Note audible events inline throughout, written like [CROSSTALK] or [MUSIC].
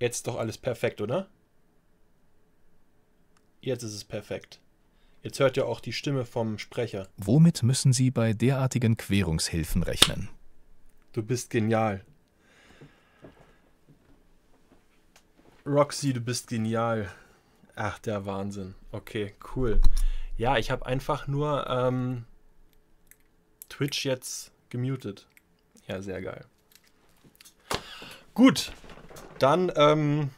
Jetzt ist doch alles perfekt, oder? Jetzt ist es perfekt. Jetzt hört ihr auch die Stimme vom Sprecher. Womit müssen Sie bei derartigen Querungshilfen rechnen? Du bist genial. Roxy, du bist genial. Ach, der Wahnsinn. Okay, cool. Ja, ich habe einfach nur ähm, Twitch jetzt gemutet. Ja, sehr geil. Gut, dann ähm,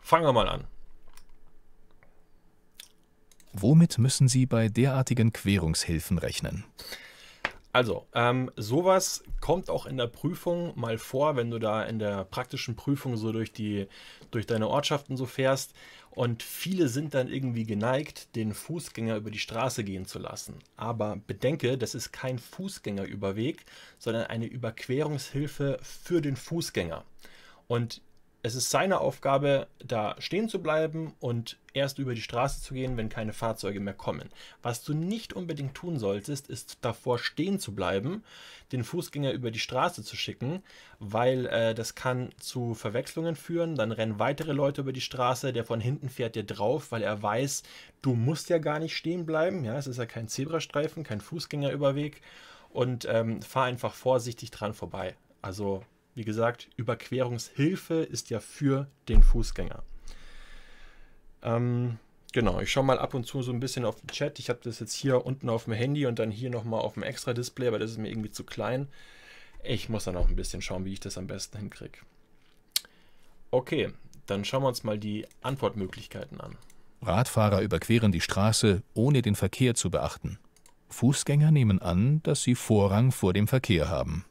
fangen wir mal an. Womit müssen Sie bei derartigen Querungshilfen rechnen? Also, ähm, sowas kommt auch in der Prüfung mal vor, wenn du da in der praktischen Prüfung so durch, die, durch deine Ortschaften so fährst. Und viele sind dann irgendwie geneigt, den Fußgänger über die Straße gehen zu lassen. Aber bedenke, das ist kein Fußgängerüberweg, sondern eine Überquerungshilfe für den Fußgänger. Und es ist seine Aufgabe, da stehen zu bleiben und erst über die Straße zu gehen, wenn keine Fahrzeuge mehr kommen. Was du nicht unbedingt tun solltest, ist davor stehen zu bleiben, den Fußgänger über die Straße zu schicken, weil äh, das kann zu Verwechslungen führen. Dann rennen weitere Leute über die Straße, der von hinten fährt dir drauf, weil er weiß, du musst ja gar nicht stehen bleiben. Ja, es ist ja kein Zebrastreifen, kein Fußgängerüberweg und ähm, fahr einfach vorsichtig dran vorbei. Also wie gesagt, Überquerungshilfe ist ja für den Fußgänger. Ähm, genau, ich schaue mal ab und zu so ein bisschen auf den Chat. Ich habe das jetzt hier unten auf dem Handy und dann hier nochmal auf dem Extra-Display, aber das ist mir irgendwie zu klein. Ich muss dann auch ein bisschen schauen, wie ich das am besten hinkriege. Okay, dann schauen wir uns mal die Antwortmöglichkeiten an. Radfahrer überqueren die Straße, ohne den Verkehr zu beachten. Fußgänger nehmen an, dass sie Vorrang vor dem Verkehr haben.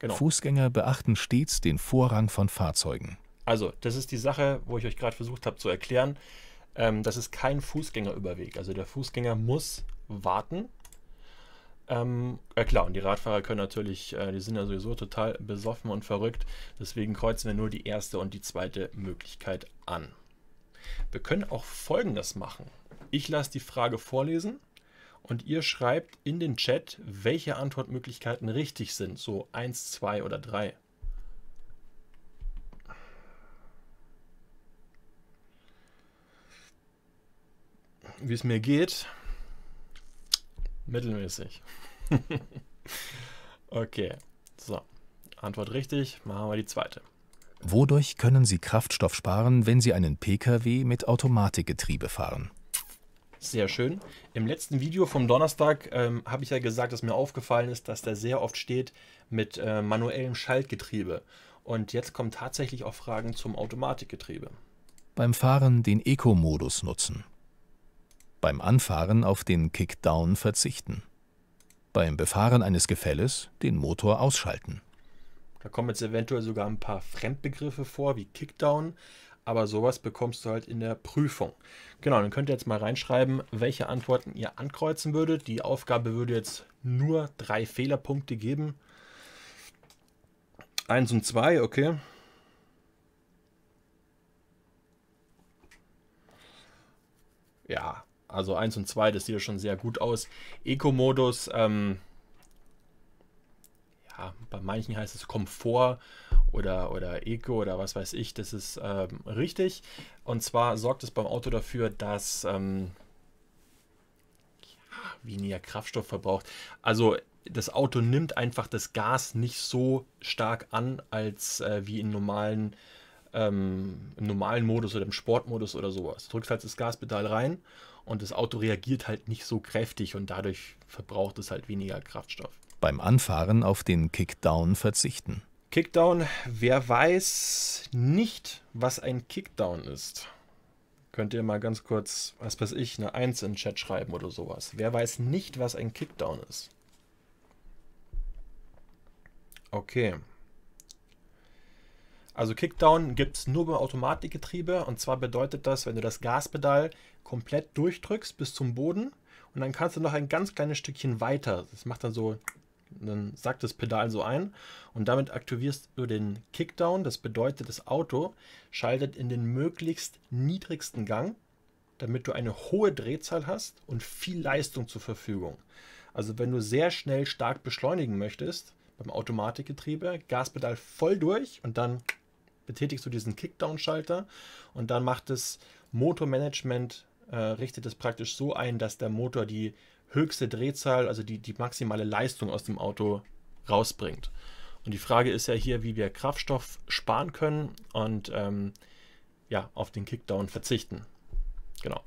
Genau. Fußgänger beachten stets den Vorrang von Fahrzeugen. Also, das ist die Sache, wo ich euch gerade versucht habe zu erklären. Ähm, das ist kein Fußgängerüberweg. Also der Fußgänger muss warten. Ähm, äh klar, und die Radfahrer können natürlich, äh, die sind ja sowieso total besoffen und verrückt. Deswegen kreuzen wir nur die erste und die zweite Möglichkeit an. Wir können auch Folgendes machen. Ich lasse die Frage vorlesen und ihr schreibt in den Chat, welche Antwortmöglichkeiten richtig sind. So 1, 2 oder 3. Wie es mir geht, mittelmäßig. [LAUGHS] okay, so. Antwort richtig, machen wir die zweite. Wodurch können Sie Kraftstoff sparen, wenn Sie einen Pkw mit Automatikgetriebe fahren? Sehr schön. Im letzten Video vom Donnerstag ähm, habe ich ja gesagt, dass mir aufgefallen ist, dass da sehr oft steht mit äh, manuellem Schaltgetriebe. Und jetzt kommen tatsächlich auch Fragen zum Automatikgetriebe. Beim Fahren den Eco-Modus nutzen. Beim Anfahren auf den Kickdown verzichten. Beim Befahren eines Gefälles den Motor ausschalten. Da kommen jetzt eventuell sogar ein paar Fremdbegriffe vor, wie Kickdown aber sowas bekommst du halt in der Prüfung. Genau, dann könnt ihr jetzt mal reinschreiben, welche Antworten ihr ankreuzen würdet. Die Aufgabe würde jetzt nur drei Fehlerpunkte geben. Eins und zwei, okay. Ja, also eins und zwei, das sieht ja schon sehr gut aus. Eco-Modus, ähm, ja, bei manchen heißt es Komfort oder, oder Eco oder was weiß ich, das ist ähm, richtig. Und zwar sorgt es beim Auto dafür, dass ähm, weniger Kraftstoff verbraucht. Also das Auto nimmt einfach das Gas nicht so stark an, als äh, wie in normalen, ähm, im normalen Modus oder im Sportmodus oder sowas. Drückt halt das Gaspedal rein und das Auto reagiert halt nicht so kräftig und dadurch verbraucht es halt weniger Kraftstoff. Beim Anfahren auf den Kickdown verzichten. Kickdown, wer weiß nicht, was ein Kickdown ist, könnt ihr mal ganz kurz, was weiß ich, eine 1 in den Chat schreiben oder sowas. Wer weiß nicht, was ein Kickdown ist? Okay. Also Kickdown gibt es nur beim Automatikgetriebe und zwar bedeutet das, wenn du das Gaspedal komplett durchdrückst bis zum Boden und dann kannst du noch ein ganz kleines Stückchen weiter, das macht dann so dann sackt das Pedal so ein und damit aktivierst du den Kickdown. Das bedeutet, das Auto schaltet in den möglichst niedrigsten Gang, damit du eine hohe Drehzahl hast und viel Leistung zur Verfügung. Also wenn du sehr schnell stark beschleunigen möchtest, beim Automatikgetriebe, Gaspedal voll durch und dann betätigst du diesen Kickdown-Schalter und dann macht das Motormanagement, äh, richtet es praktisch so ein, dass der Motor die höchste Drehzahl, also die, die maximale Leistung aus dem Auto rausbringt. Und die Frage ist ja hier, wie wir Kraftstoff sparen können und ähm, ja, auf den Kickdown verzichten. Genau.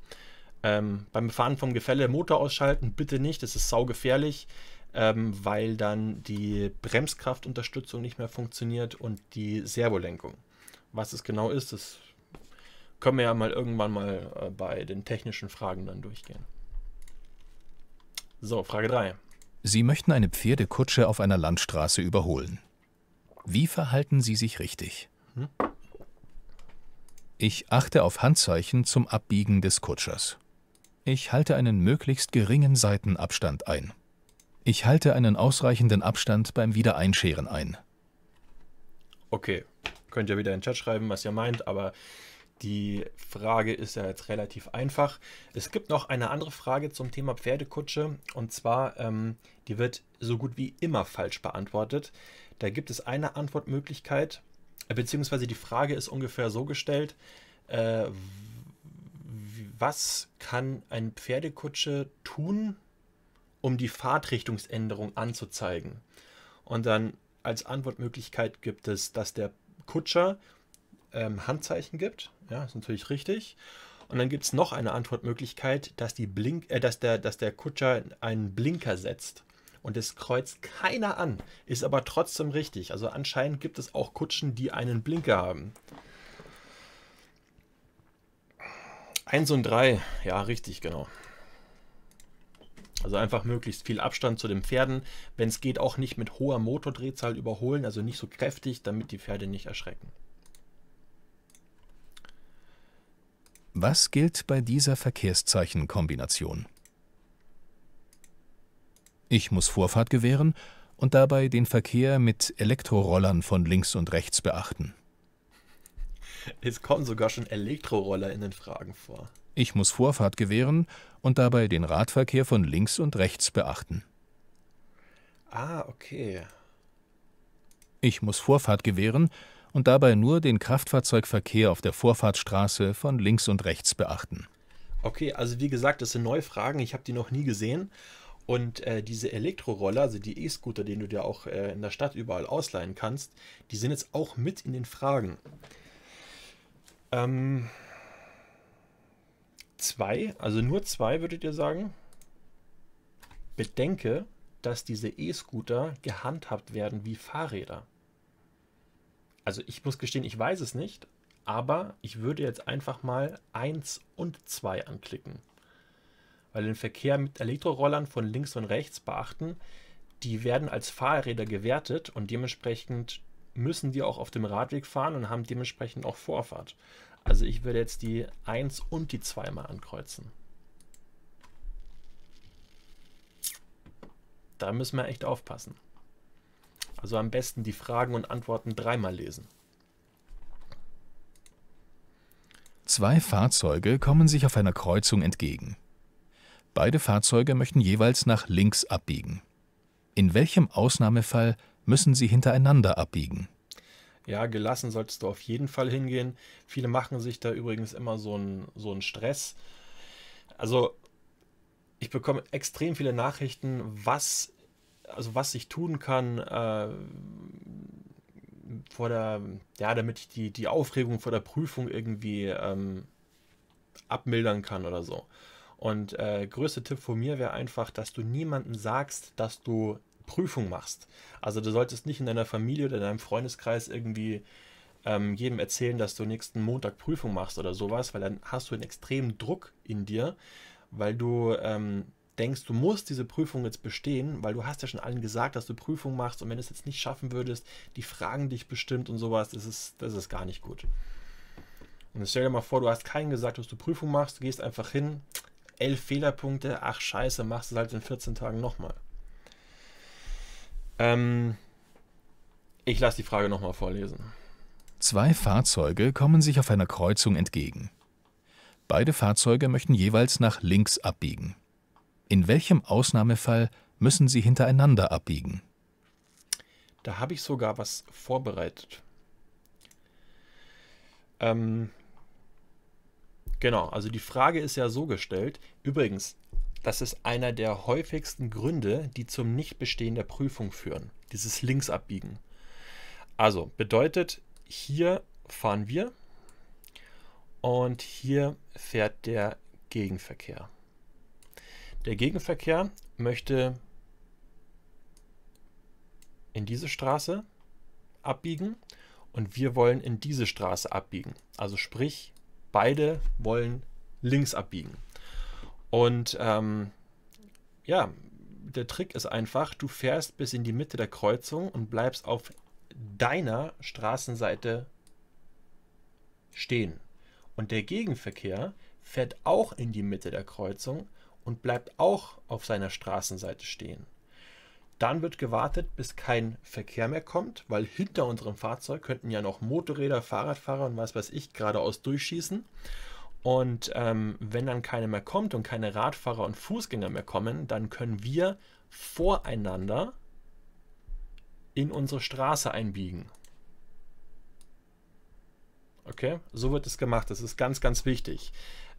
Ähm, beim Fahren vom Gefälle Motor ausschalten, bitte nicht, das ist saugefährlich, ähm, weil dann die Bremskraftunterstützung nicht mehr funktioniert und die Servolenkung. Was es genau ist, das können wir ja mal irgendwann mal äh, bei den technischen Fragen dann durchgehen. So, Frage 3. Sie möchten eine Pferdekutsche auf einer Landstraße überholen. Wie verhalten Sie sich richtig? Hm? Ich achte auf Handzeichen zum Abbiegen des Kutschers. Ich halte einen möglichst geringen Seitenabstand ein. Ich halte einen ausreichenden Abstand beim Wiedereinscheren ein. Okay, könnt ihr wieder in den Chat schreiben, was ihr meint, aber die Frage ist ja jetzt relativ einfach. Es gibt noch eine andere Frage zum Thema Pferdekutsche und zwar, ähm, die wird so gut wie immer falsch beantwortet. Da gibt es eine Antwortmöglichkeit, äh, beziehungsweise die Frage ist ungefähr so gestellt, äh, was kann ein Pferdekutsche tun, um die Fahrtrichtungsänderung anzuzeigen? Und dann als Antwortmöglichkeit gibt es, dass der Kutscher ähm, Handzeichen gibt, ja, ist natürlich richtig. Und dann gibt es noch eine Antwortmöglichkeit, dass, die Blink, äh, dass, der, dass der Kutscher einen Blinker setzt. Und es kreuzt keiner an, ist aber trotzdem richtig. Also anscheinend gibt es auch Kutschen, die einen Blinker haben. 1 und 3, ja, richtig, genau. Also einfach möglichst viel Abstand zu den Pferden. Wenn es geht, auch nicht mit hoher Motordrehzahl überholen, also nicht so kräftig, damit die Pferde nicht erschrecken. Was gilt bei dieser Verkehrszeichenkombination? Ich muss Vorfahrt gewähren und dabei den Verkehr mit Elektrorollern von links und rechts beachten. Es kommen sogar schon Elektroroller in den Fragen vor. Ich muss Vorfahrt gewähren und dabei den Radverkehr von links und rechts beachten. Ah, okay. Ich muss Vorfahrt gewähren und dabei nur den Kraftfahrzeugverkehr auf der Vorfahrtsstraße von links und rechts beachten. Okay, also wie gesagt, das sind neue Fragen, ich habe die noch nie gesehen. Und äh, diese Elektroroller, also die E-Scooter, den du dir auch äh, in der Stadt überall ausleihen kannst, die sind jetzt auch mit in den Fragen. Ähm, zwei, also nur zwei würdet ihr sagen. Bedenke, dass diese E-Scooter gehandhabt werden wie Fahrräder. Also ich muss gestehen, ich weiß es nicht, aber ich würde jetzt einfach mal 1 und 2 anklicken. Weil den Verkehr mit Elektrorollern von links und rechts beachten, die werden als Fahrräder gewertet und dementsprechend müssen die auch auf dem Radweg fahren und haben dementsprechend auch Vorfahrt. Also ich würde jetzt die 1 und die 2 mal ankreuzen. Da müssen wir echt aufpassen. Also am besten die Fragen und Antworten dreimal lesen. Zwei Fahrzeuge kommen sich auf einer Kreuzung entgegen. Beide Fahrzeuge möchten jeweils nach links abbiegen. In welchem Ausnahmefall müssen sie hintereinander abbiegen? Ja, gelassen solltest du auf jeden Fall hingehen. Viele machen sich da übrigens immer so einen so Stress. Also ich bekomme extrem viele Nachrichten, was also was ich tun kann, äh, vor der, ja, damit ich die, die Aufregung vor der Prüfung irgendwie ähm, abmildern kann oder so. Und äh, größter Tipp von mir wäre einfach, dass du niemandem sagst, dass du Prüfung machst. Also du solltest nicht in deiner Familie oder in deinem Freundeskreis irgendwie ähm, jedem erzählen, dass du nächsten Montag Prüfung machst oder sowas, weil dann hast du einen extremen Druck in dir, weil du ähm, denkst, du musst diese Prüfung jetzt bestehen, weil du hast ja schon allen gesagt, dass du Prüfung machst und wenn du es jetzt nicht schaffen würdest, die fragen dich bestimmt und sowas, das ist, das ist gar nicht gut. Und jetzt stell dir mal vor, du hast keinen gesagt, dass du Prüfung machst, du gehst einfach hin, elf Fehlerpunkte, ach scheiße, machst es halt in 14 Tagen nochmal. Ähm, ich lasse die Frage nochmal vorlesen. Zwei Fahrzeuge kommen sich auf einer Kreuzung entgegen. Beide Fahrzeuge möchten jeweils nach links abbiegen. In welchem Ausnahmefall müssen Sie hintereinander abbiegen? Da habe ich sogar was vorbereitet. Ähm, genau, also die Frage ist ja so gestellt. Übrigens, das ist einer der häufigsten Gründe, die zum Nichtbestehen der Prüfung führen. Dieses Linksabbiegen. Also bedeutet, hier fahren wir und hier fährt der Gegenverkehr. Der Gegenverkehr möchte in diese Straße abbiegen und wir wollen in diese Straße abbiegen. Also sprich, beide wollen links abbiegen. Und ähm, ja, der Trick ist einfach, du fährst bis in die Mitte der Kreuzung und bleibst auf deiner Straßenseite stehen. Und der Gegenverkehr fährt auch in die Mitte der Kreuzung und bleibt auch auf seiner Straßenseite stehen. Dann wird gewartet, bis kein Verkehr mehr kommt, weil hinter unserem Fahrzeug könnten ja noch Motorräder, Fahrradfahrer und was weiß ich geradeaus durchschießen. Und ähm, wenn dann keiner mehr kommt und keine Radfahrer und Fußgänger mehr kommen, dann können wir voreinander in unsere Straße einbiegen. Okay, so wird es gemacht. Das ist ganz, ganz wichtig.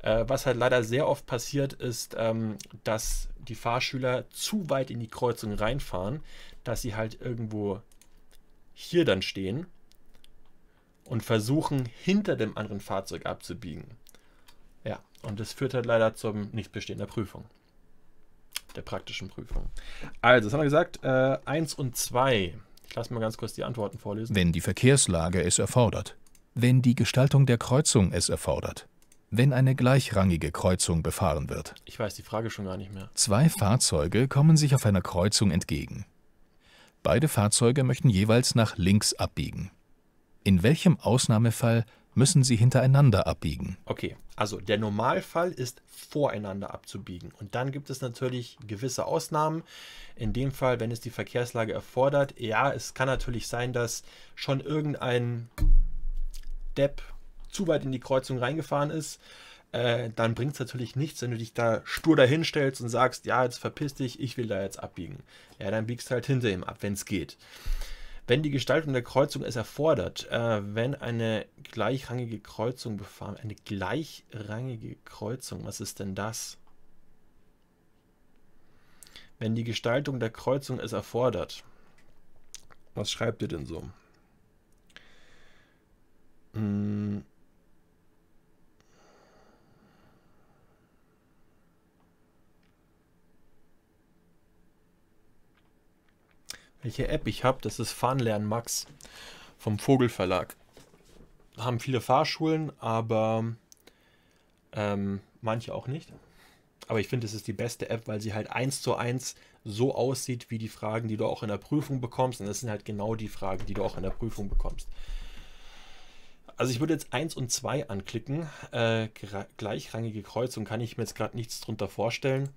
Äh, was halt leider sehr oft passiert ist, ähm, dass die Fahrschüler zu weit in die Kreuzung reinfahren, dass sie halt irgendwo hier dann stehen und versuchen, hinter dem anderen Fahrzeug abzubiegen. Ja, und das führt halt leider zum Nichtbestehen der Prüfung. Der praktischen Prüfung. Also, das haben wir gesagt, äh, 1 und 2. Ich lasse mal ganz kurz die Antworten vorlesen. Wenn die Verkehrslage es erfordert. Wenn die Gestaltung der Kreuzung es erfordert wenn eine gleichrangige Kreuzung befahren wird. Ich weiß die Frage schon gar nicht mehr. Zwei Fahrzeuge kommen sich auf einer Kreuzung entgegen. Beide Fahrzeuge möchten jeweils nach links abbiegen. In welchem Ausnahmefall müssen sie hintereinander abbiegen? Okay, also der Normalfall ist voreinander abzubiegen. Und dann gibt es natürlich gewisse Ausnahmen. In dem Fall, wenn es die Verkehrslage erfordert, ja, es kann natürlich sein, dass schon irgendein Depp zu weit in die Kreuzung reingefahren ist, äh, dann bringt es natürlich nichts, wenn du dich da stur dahinstellst und sagst, ja, jetzt verpiss dich, ich will da jetzt abbiegen. Ja, dann biegst du halt hinter ihm ab, wenn es geht. Wenn die Gestaltung der Kreuzung es erfordert, äh, wenn eine gleichrangige Kreuzung befahren, eine gleichrangige Kreuzung, was ist denn das? Wenn die Gestaltung der Kreuzung es erfordert, was schreibt ihr denn so? Hm. welche App ich habe. Das ist Fahnenlernen Max vom Verlag. Haben viele Fahrschulen, aber ähm, manche auch nicht. Aber ich finde, es ist die beste App, weil sie halt eins zu eins so aussieht wie die Fragen, die du auch in der Prüfung bekommst. Und das sind halt genau die Fragen, die du auch in der Prüfung bekommst. Also ich würde jetzt 1 und 2 anklicken. Äh, gleichrangige Kreuzung kann ich mir jetzt gerade nichts drunter vorstellen.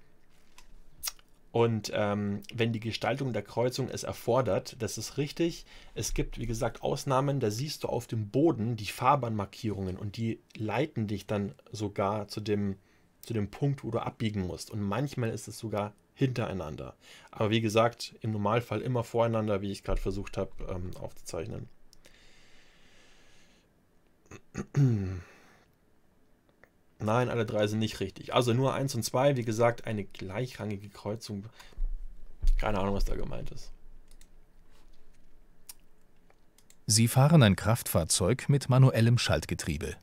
Und ähm, wenn die Gestaltung der Kreuzung es erfordert, das ist richtig. Es gibt, wie gesagt, Ausnahmen, da siehst du auf dem Boden die Fahrbahnmarkierungen und die leiten dich dann sogar zu dem, zu dem Punkt, wo du abbiegen musst. Und manchmal ist es sogar hintereinander. Aber wie gesagt, im Normalfall immer voreinander, wie ich gerade versucht habe ähm, aufzuzeichnen. [CLEARS THROAT] Nein, alle drei sind nicht richtig. Also nur 1 und 2, wie gesagt, eine gleichrangige Kreuzung. Keine Ahnung, was da gemeint ist. Sie fahren ein Kraftfahrzeug mit manuellem Schaltgetriebe.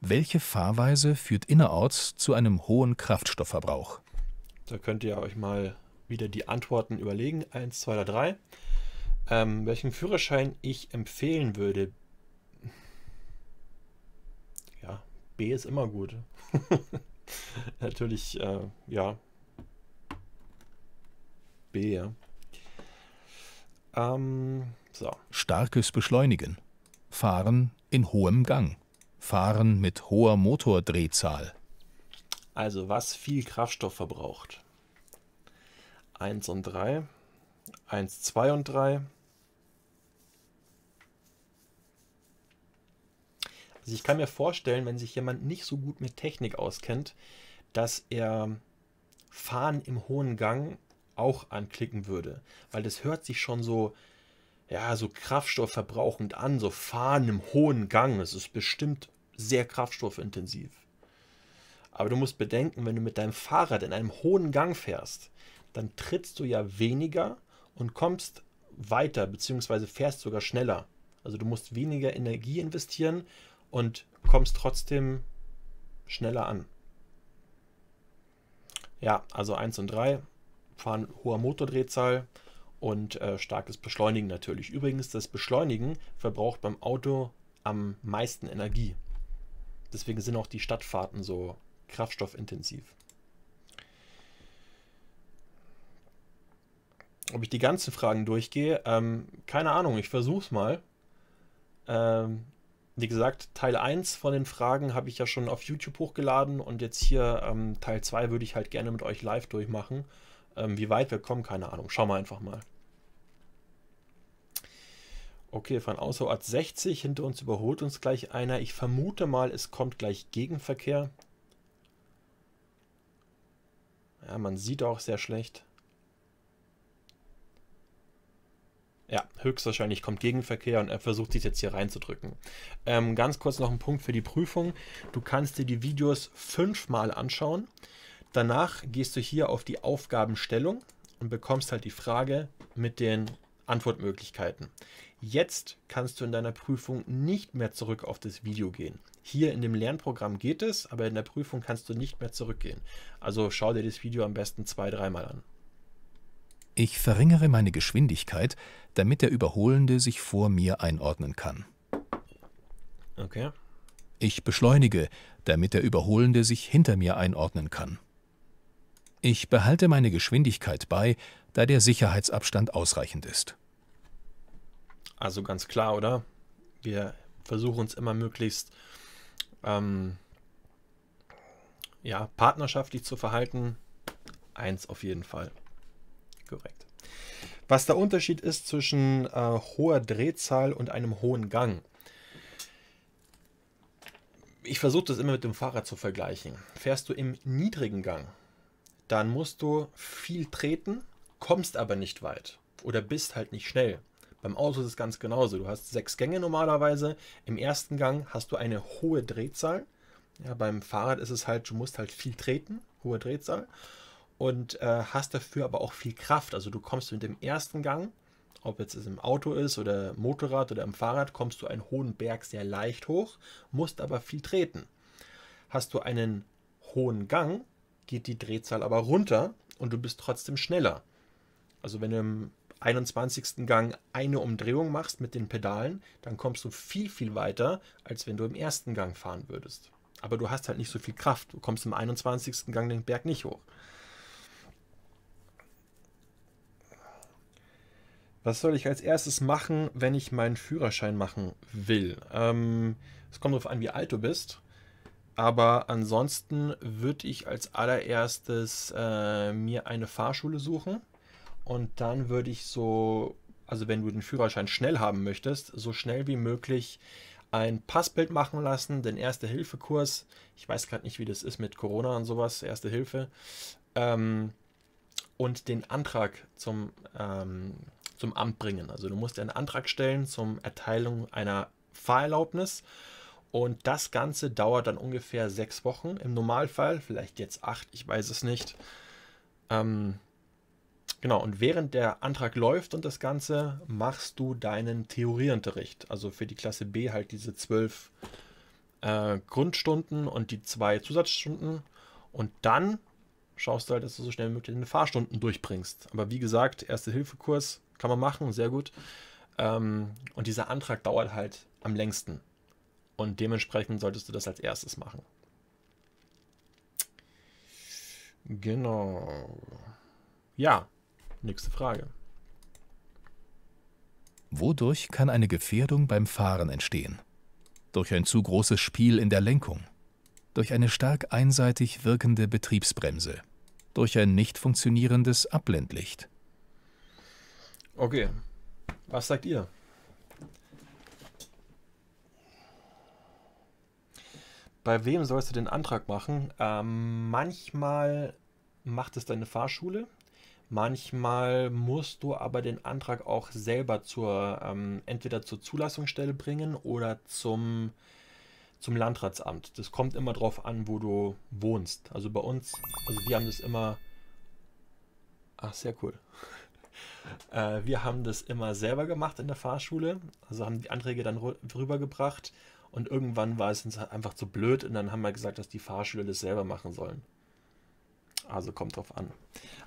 Welche Fahrweise führt innerorts zu einem hohen Kraftstoffverbrauch? Da könnt ihr euch mal wieder die Antworten überlegen. 1, 2 oder 3. Ähm, welchen Führerschein ich empfehlen würde, B ist immer gut. [LAUGHS] Natürlich, äh, ja. B, ja. Ähm, so. Starkes Beschleunigen. Fahren in hohem Gang. Fahren mit hoher Motordrehzahl. Also was viel Kraftstoff verbraucht. 1 und 3. 1, 2 und 3. Also ich kann mir vorstellen, wenn sich jemand nicht so gut mit Technik auskennt, dass er Fahren im hohen Gang auch anklicken würde, weil das hört sich schon so ja, so kraftstoffverbrauchend an, so fahren im hohen Gang, es ist bestimmt sehr kraftstoffintensiv. Aber du musst bedenken, wenn du mit deinem Fahrrad in einem hohen Gang fährst, dann trittst du ja weniger und kommst weiter, beziehungsweise fährst sogar schneller. Also du musst weniger Energie investieren und kommst trotzdem schneller an. Ja, also 1 und 3 fahren hoher Motordrehzahl und äh, starkes Beschleunigen natürlich. Übrigens, das Beschleunigen verbraucht beim Auto am meisten Energie. Deswegen sind auch die Stadtfahrten so kraftstoffintensiv. Ob ich die ganzen Fragen durchgehe? Ähm, keine Ahnung, ich versuche es mal. Ähm, wie gesagt, Teil 1 von den Fragen habe ich ja schon auf YouTube hochgeladen und jetzt hier ähm, Teil 2 würde ich halt gerne mit euch live durchmachen. Ähm, wie weit wir kommen, keine Ahnung. Schauen wir einfach mal. Okay, von Außerort 60. Hinter uns überholt uns gleich einer. Ich vermute mal, es kommt gleich Gegenverkehr. Ja, man sieht auch sehr schlecht. Ja, höchstwahrscheinlich kommt Gegenverkehr und er versucht sich jetzt hier reinzudrücken. Ähm, ganz kurz noch ein Punkt für die Prüfung. Du kannst dir die Videos fünfmal anschauen. Danach gehst du hier auf die Aufgabenstellung und bekommst halt die Frage mit den Antwortmöglichkeiten. Jetzt kannst du in deiner Prüfung nicht mehr zurück auf das Video gehen. Hier in dem Lernprogramm geht es, aber in der Prüfung kannst du nicht mehr zurückgehen. Also schau dir das Video am besten zwei, dreimal an. Ich verringere meine Geschwindigkeit, damit der Überholende sich vor mir einordnen kann. Okay. Ich beschleunige, damit der Überholende sich hinter mir einordnen kann. Ich behalte meine Geschwindigkeit bei, da der Sicherheitsabstand ausreichend ist. Also ganz klar, oder? Wir versuchen uns immer möglichst ähm, ja, partnerschaftlich zu verhalten. Eins auf jeden Fall korrekt. Was der Unterschied ist zwischen äh, hoher Drehzahl und einem hohen Gang. Ich versuche das immer mit dem Fahrrad zu vergleichen. Fährst du im niedrigen Gang, dann musst du viel treten, kommst aber nicht weit oder bist halt nicht schnell. Beim Auto ist es ganz genauso. Du hast sechs Gänge normalerweise. Im ersten Gang hast du eine hohe Drehzahl. Ja, beim Fahrrad ist es halt, du musst halt viel treten, hohe Drehzahl und äh, hast dafür aber auch viel Kraft. Also du kommst mit dem ersten Gang, ob jetzt es im Auto ist oder Motorrad oder im Fahrrad, kommst du einen hohen Berg sehr leicht hoch, musst aber viel treten. Hast du einen hohen Gang, geht die Drehzahl aber runter und du bist trotzdem schneller. Also wenn du im 21. Gang eine Umdrehung machst mit den Pedalen, dann kommst du viel, viel weiter, als wenn du im ersten Gang fahren würdest. Aber du hast halt nicht so viel Kraft. Du kommst im 21. Gang den Berg nicht hoch. Was soll ich als erstes machen, wenn ich meinen Führerschein machen will? Ähm, es kommt darauf an, wie alt du bist. Aber ansonsten würde ich als allererstes äh, mir eine Fahrschule suchen. Und dann würde ich so, also wenn du den Führerschein schnell haben möchtest, so schnell wie möglich ein Passbild machen lassen, den Erste-Hilfe-Kurs. Ich weiß gerade nicht, wie das ist mit Corona und sowas, Erste Hilfe. Ähm, und den Antrag zum ähm, zum Amt bringen. Also du musst einen Antrag stellen zum Erteilung einer Fahrerlaubnis. Und das Ganze dauert dann ungefähr sechs Wochen im Normalfall, vielleicht jetzt acht, ich weiß es nicht. Ähm, genau, und während der Antrag läuft und das Ganze, machst du deinen Theorieunterricht. Also für die Klasse B halt diese zwölf äh, Grundstunden und die zwei Zusatzstunden. Und dann schaust du halt, dass du so schnell wie möglich deine Fahrstunden durchbringst. Aber wie gesagt, Erste-Hilfe-Kurs kann man machen, sehr gut. Ähm, und dieser Antrag dauert halt am längsten. Und dementsprechend solltest du das als erstes machen. Genau. Ja, nächste Frage. Wodurch kann eine Gefährdung beim Fahren entstehen? Durch ein zu großes Spiel in der Lenkung, durch eine stark einseitig wirkende Betriebsbremse, durch ein nicht funktionierendes Abblendlicht, Okay. Was sagt ihr? Bei wem sollst du den Antrag machen? Ähm, manchmal macht es deine Fahrschule. Manchmal musst du aber den Antrag auch selber zur, ähm, entweder zur Zulassungsstelle bringen oder zum, zum Landratsamt. Das kommt immer darauf an, wo du wohnst. Also bei uns, also wir haben das immer. Ach, sehr cool. Äh, wir haben das immer selber gemacht in der Fahrschule, also haben die Anträge dann rübergebracht und irgendwann war es uns einfach zu blöd und dann haben wir gesagt, dass die Fahrschüler das selber machen sollen. Also kommt drauf an.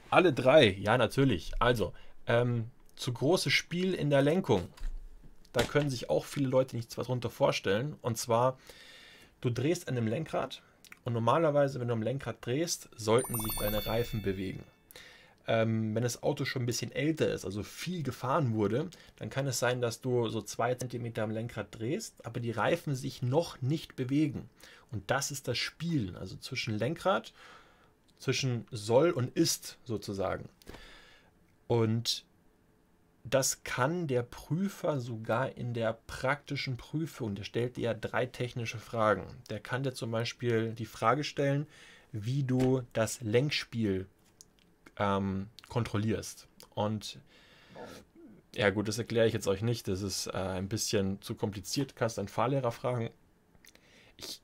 Alle drei, ja natürlich. Also, ähm, zu großes Spiel in der Lenkung. Da können sich auch viele Leute nichts darunter vorstellen. Und zwar, du drehst an dem Lenkrad und normalerweise, wenn du am Lenkrad drehst, sollten sich deine Reifen bewegen ähm, wenn das Auto schon ein bisschen älter ist, also viel gefahren wurde, dann kann es sein, dass du so zwei Zentimeter am Lenkrad drehst, aber die Reifen sich noch nicht bewegen. Und das ist das Spielen, also zwischen Lenkrad, zwischen soll und ist sozusagen. Und das kann der Prüfer sogar in der praktischen Prüfung. Der stellt dir ja drei technische Fragen. Der kann dir zum Beispiel die Frage stellen, wie du das Lenkspiel ähm, kontrollierst. Und ja gut, das erkläre ich jetzt euch nicht. Das ist äh, ein bisschen zu kompliziert. Kannst einen Fahrlehrer fragen. Ich,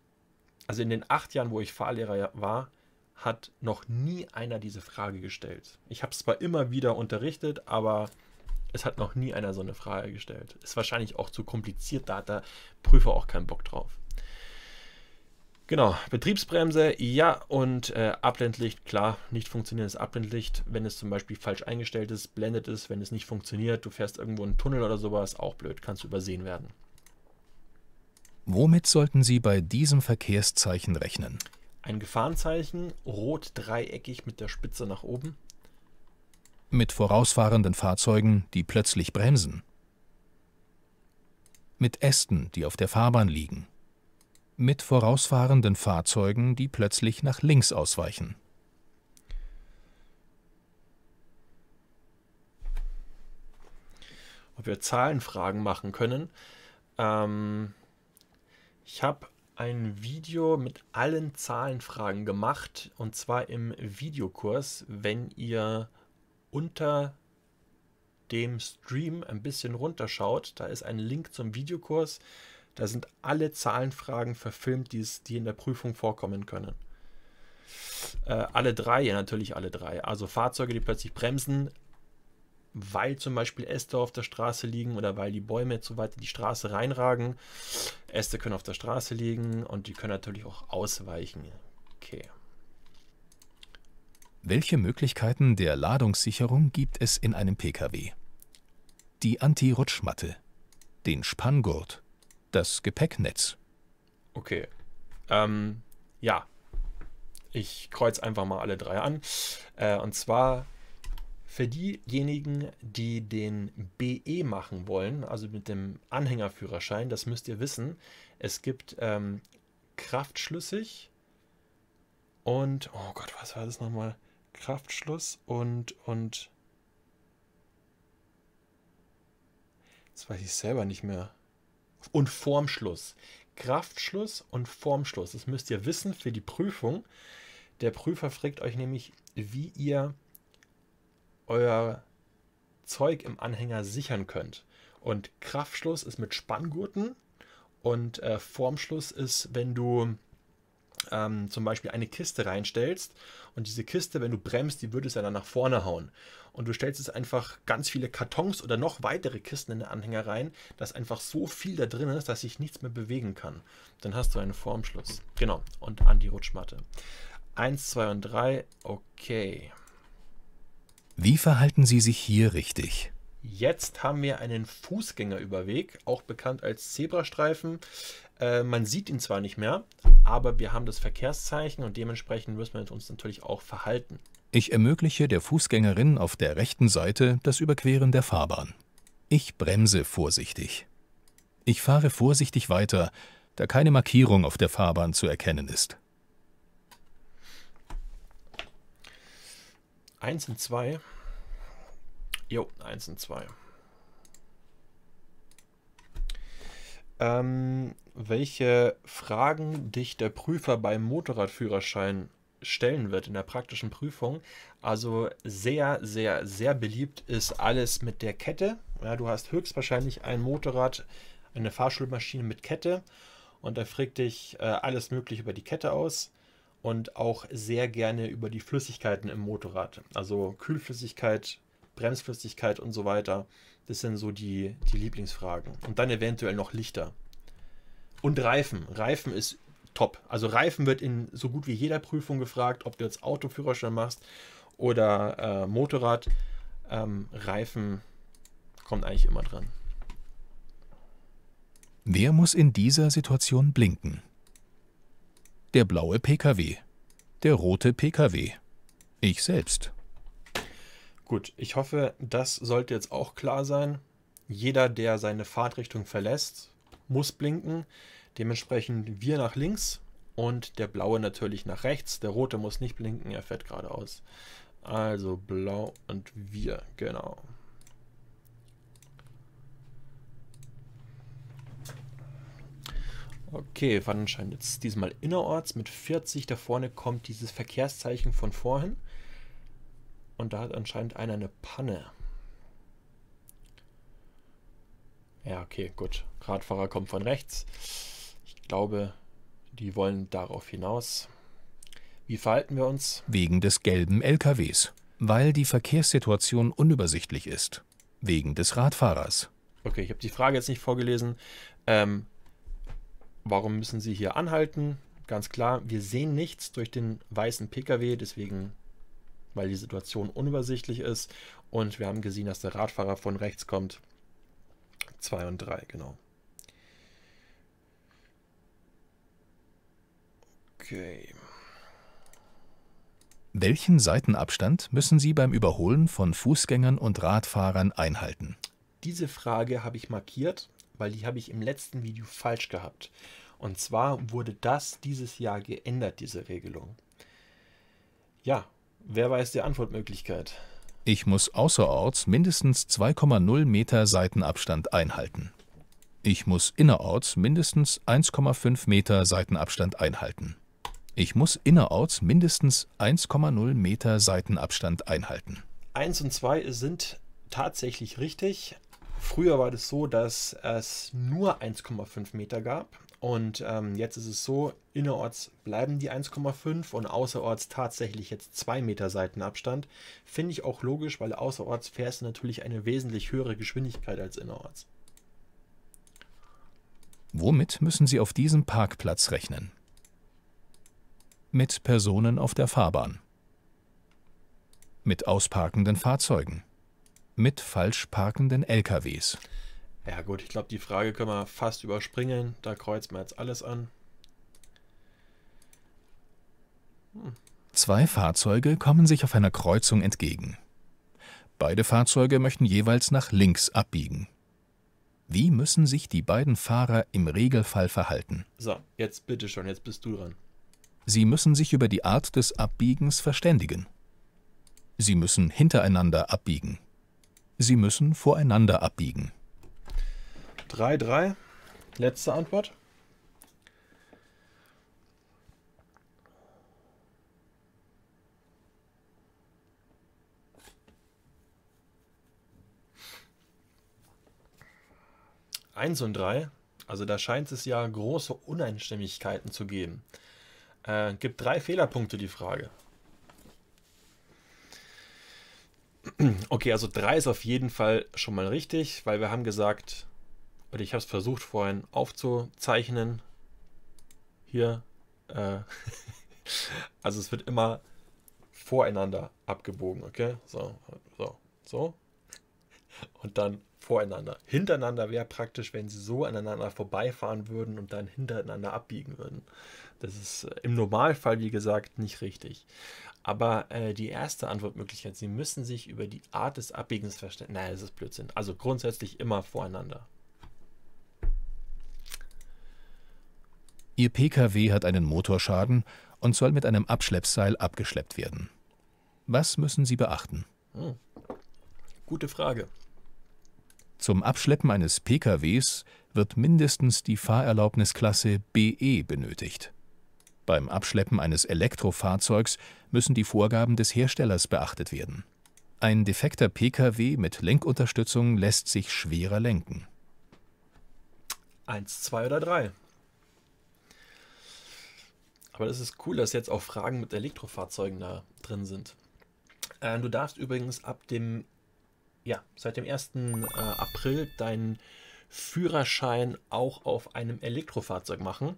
also in den acht Jahren, wo ich Fahrlehrer war, hat noch nie einer diese Frage gestellt. Ich habe es zwar immer wieder unterrichtet, aber es hat noch nie einer so eine Frage gestellt. Ist wahrscheinlich auch zu kompliziert, da hat der Prüfer auch keinen Bock drauf. Genau, Betriebsbremse, ja, und äh, Abblendlicht, klar, nicht funktionierendes Abblendlicht, wenn es zum Beispiel falsch eingestellt ist, blendet es, wenn es nicht funktioniert, du fährst irgendwo einen Tunnel oder sowas, auch blöd, kannst übersehen werden. Womit sollten Sie bei diesem Verkehrszeichen rechnen? Ein Gefahrenzeichen, rot dreieckig mit der Spitze nach oben. Mit vorausfahrenden Fahrzeugen, die plötzlich bremsen. Mit Ästen, die auf der Fahrbahn liegen mit vorausfahrenden Fahrzeugen, die plötzlich nach links ausweichen. Ob wir Zahlenfragen machen können. Ähm, ich habe ein Video mit allen Zahlenfragen gemacht und zwar im Videokurs. Wenn ihr unter dem Stream ein bisschen runterschaut, da ist ein Link zum Videokurs da sind alle Zahlenfragen verfilmt, die, es, die in der Prüfung vorkommen können. Äh, alle drei, ja natürlich alle drei. Also Fahrzeuge, die plötzlich bremsen, weil zum Beispiel Äste auf der Straße liegen oder weil die Bäume zu weit in die Straße reinragen. Äste können auf der Straße liegen und die können natürlich auch ausweichen. Okay. Welche Möglichkeiten der Ladungssicherung gibt es in einem Pkw? Die Anti-Rutschmatte, den Spanngurt, das Gepäcknetz. Okay. Ähm, ja. Ich kreuze einfach mal alle drei an. Äh, und zwar für diejenigen, die den BE machen wollen, also mit dem Anhängerführerschein, das müsst ihr wissen. Es gibt ähm, Kraftschlüssig und, oh Gott, was war das nochmal? Kraftschluss und, und, das weiß ich selber nicht mehr und Formschluss. Kraftschluss und Formschluss. Das müsst ihr wissen für die Prüfung. Der Prüfer fragt euch nämlich, wie ihr euer Zeug im Anhänger sichern könnt. Und Kraftschluss ist mit Spanngurten und äh, Formschluss ist, wenn du ähm, zum Beispiel eine Kiste reinstellst und diese Kiste, wenn du bremst, die würde es ja dann nach vorne hauen und du stellst jetzt einfach ganz viele Kartons oder noch weitere Kisten in den Anhänger rein, dass einfach so viel da drin ist, dass sich nichts mehr bewegen kann. Dann hast du einen Formschluss. Genau, und an die Rutschmatte. Eins, zwei und drei, okay. Wie verhalten Sie sich hier richtig? Jetzt haben wir einen Fußgängerüberweg, auch bekannt als Zebrastreifen. Äh, man sieht ihn zwar nicht mehr, aber wir haben das Verkehrszeichen und dementsprechend müssen wir uns natürlich auch verhalten. Ich ermögliche der Fußgängerin auf der rechten Seite das Überqueren der Fahrbahn. Ich bremse vorsichtig. Ich fahre vorsichtig weiter, da keine Markierung auf der Fahrbahn zu erkennen ist. Eins und zwei. Jo, eins und zwei. Ähm, welche Fragen dich der Prüfer beim Motorradführerschein stellen wird in der praktischen Prüfung. Also sehr, sehr, sehr beliebt ist alles mit der Kette. Ja, du hast höchstwahrscheinlich ein Motorrad, eine Fahrschulmaschine mit Kette und da fragt dich äh, alles Mögliche über die Kette aus und auch sehr gerne über die Flüssigkeiten im Motorrad. Also Kühlflüssigkeit, Bremsflüssigkeit und so weiter. Das sind so die, die Lieblingsfragen. Und dann eventuell noch Lichter. Und Reifen. Reifen ist top. Also Reifen wird in so gut wie jeder Prüfung gefragt, ob du jetzt Autoführerschein machst oder äh, Motorrad. Ähm, Reifen kommt eigentlich immer dran. Wer muss in dieser Situation blinken? Der blaue Pkw. Der rote Pkw. Ich selbst. Gut, ich hoffe, das sollte jetzt auch klar sein. Jeder, der seine Fahrtrichtung verlässt, muss blinken. Dementsprechend wir nach links und der blaue natürlich nach rechts. Der rote muss nicht blinken, er fährt geradeaus. Also blau und wir, genau. Okay, Pfannenschein jetzt diesmal innerorts mit 40. Da vorne kommt dieses Verkehrszeichen von vorhin. Und da hat anscheinend einer eine Panne. Ja, okay, gut. Radfahrer kommt von rechts. Ich glaube, die wollen darauf hinaus. Wie verhalten wir uns? Wegen des gelben LKWs. Weil die Verkehrssituation unübersichtlich ist. Wegen des Radfahrers. Okay, ich habe die Frage jetzt nicht vorgelesen. Ähm, warum müssen Sie hier anhalten? Ganz klar, wir sehen nichts durch den weißen Pkw, deswegen, weil die Situation unübersichtlich ist. Und wir haben gesehen, dass der Radfahrer von rechts kommt. 2 und 3, genau. Okay. Welchen Seitenabstand müssen Sie beim Überholen von Fußgängern und Radfahrern einhalten? Diese Frage habe ich markiert, weil die habe ich im letzten Video falsch gehabt. Und zwar wurde das dieses Jahr geändert, diese Regelung. Ja, wer weiß die Antwortmöglichkeit? Ich muss außerorts mindestens 2,0 Meter Seitenabstand einhalten. Ich muss innerorts mindestens 1,5 Meter Seitenabstand einhalten. Ich muss innerorts mindestens 1,0 Meter Seitenabstand einhalten. Eins und zwei sind tatsächlich richtig. Früher war das so, dass es nur 1,5 Meter gab. Und ähm, jetzt ist es so, innerorts bleiben die 1,5 und außerorts tatsächlich jetzt 2 Meter Seitenabstand. Finde ich auch logisch, weil außerorts fährst du natürlich eine wesentlich höhere Geschwindigkeit als innerorts. Womit müssen Sie auf diesem Parkplatz rechnen? mit Personen auf der Fahrbahn, mit ausparkenden Fahrzeugen, mit falsch parkenden LKWs. Ja gut, ich glaube, die Frage können wir fast überspringen. Da kreuzen wir jetzt alles an. Hm. Zwei Fahrzeuge kommen sich auf einer Kreuzung entgegen. Beide Fahrzeuge möchten jeweils nach links abbiegen. Wie müssen sich die beiden Fahrer im Regelfall verhalten? So, jetzt bitte schon, jetzt bist du dran. Sie müssen sich über die Art des Abbiegens verständigen. Sie müssen hintereinander abbiegen. Sie müssen voreinander abbiegen. 3, 3. Letzte Antwort. Eins und drei. Also da scheint es ja große Uneinstimmigkeiten zu geben. Äh, gibt drei Fehlerpunkte die Frage. Okay, also drei ist auf jeden Fall schon mal richtig, weil wir haben gesagt, oder ich habe es versucht vorhin aufzuzeichnen. Hier. Äh, [LAUGHS] also es wird immer voreinander abgebogen, okay? So, so, so, und dann voreinander. Hintereinander wäre praktisch, wenn sie so aneinander vorbeifahren würden und dann hintereinander abbiegen würden. Das ist äh, im Normalfall, wie gesagt, nicht richtig. Aber äh, die erste Antwortmöglichkeit, sie müssen sich über die Art des Abbiegens verständigen. Nein, das ist Blödsinn. Also grundsätzlich immer voreinander. Ihr PKW hat einen Motorschaden und soll mit einem Abschleppseil abgeschleppt werden. Was müssen Sie beachten? Hm. Gute Frage. Zum Abschleppen eines PKWs wird mindestens die Fahrerlaubnisklasse BE benötigt. Beim Abschleppen eines Elektrofahrzeugs müssen die Vorgaben des Herstellers beachtet werden. Ein defekter PKW mit Lenkunterstützung lässt sich schwerer lenken. Eins, zwei oder drei. Aber das ist cool, dass jetzt auch Fragen mit Elektrofahrzeugen da drin sind. Äh, du darfst übrigens ab dem ja, seit dem 1. Äh, April deinen Führerschein auch auf einem Elektrofahrzeug machen,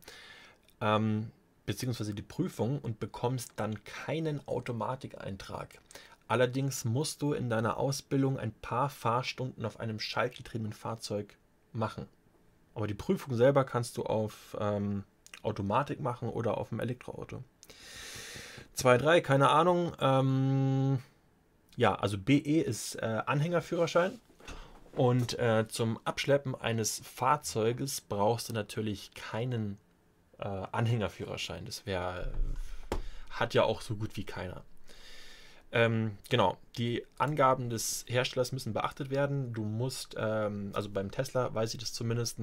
ähm, beziehungsweise die Prüfung und bekommst dann keinen Automatikeintrag. Allerdings musst du in deiner Ausbildung ein paar Fahrstunden auf einem schaltgetriebenen Fahrzeug machen. Aber die Prüfung selber kannst du auf ähm, Automatik machen oder auf dem Elektroauto. 2, 3, keine Ahnung. Ähm, ja, also BE ist äh, Anhängerführerschein. Und äh, zum Abschleppen eines Fahrzeuges brauchst du natürlich keinen äh, Anhängerführerschein. Das wäre, hat ja auch so gut wie keiner. Ähm, genau, die Angaben des Herstellers müssen beachtet werden. Du musst, ähm, also beim Tesla weiß ich das zumindest,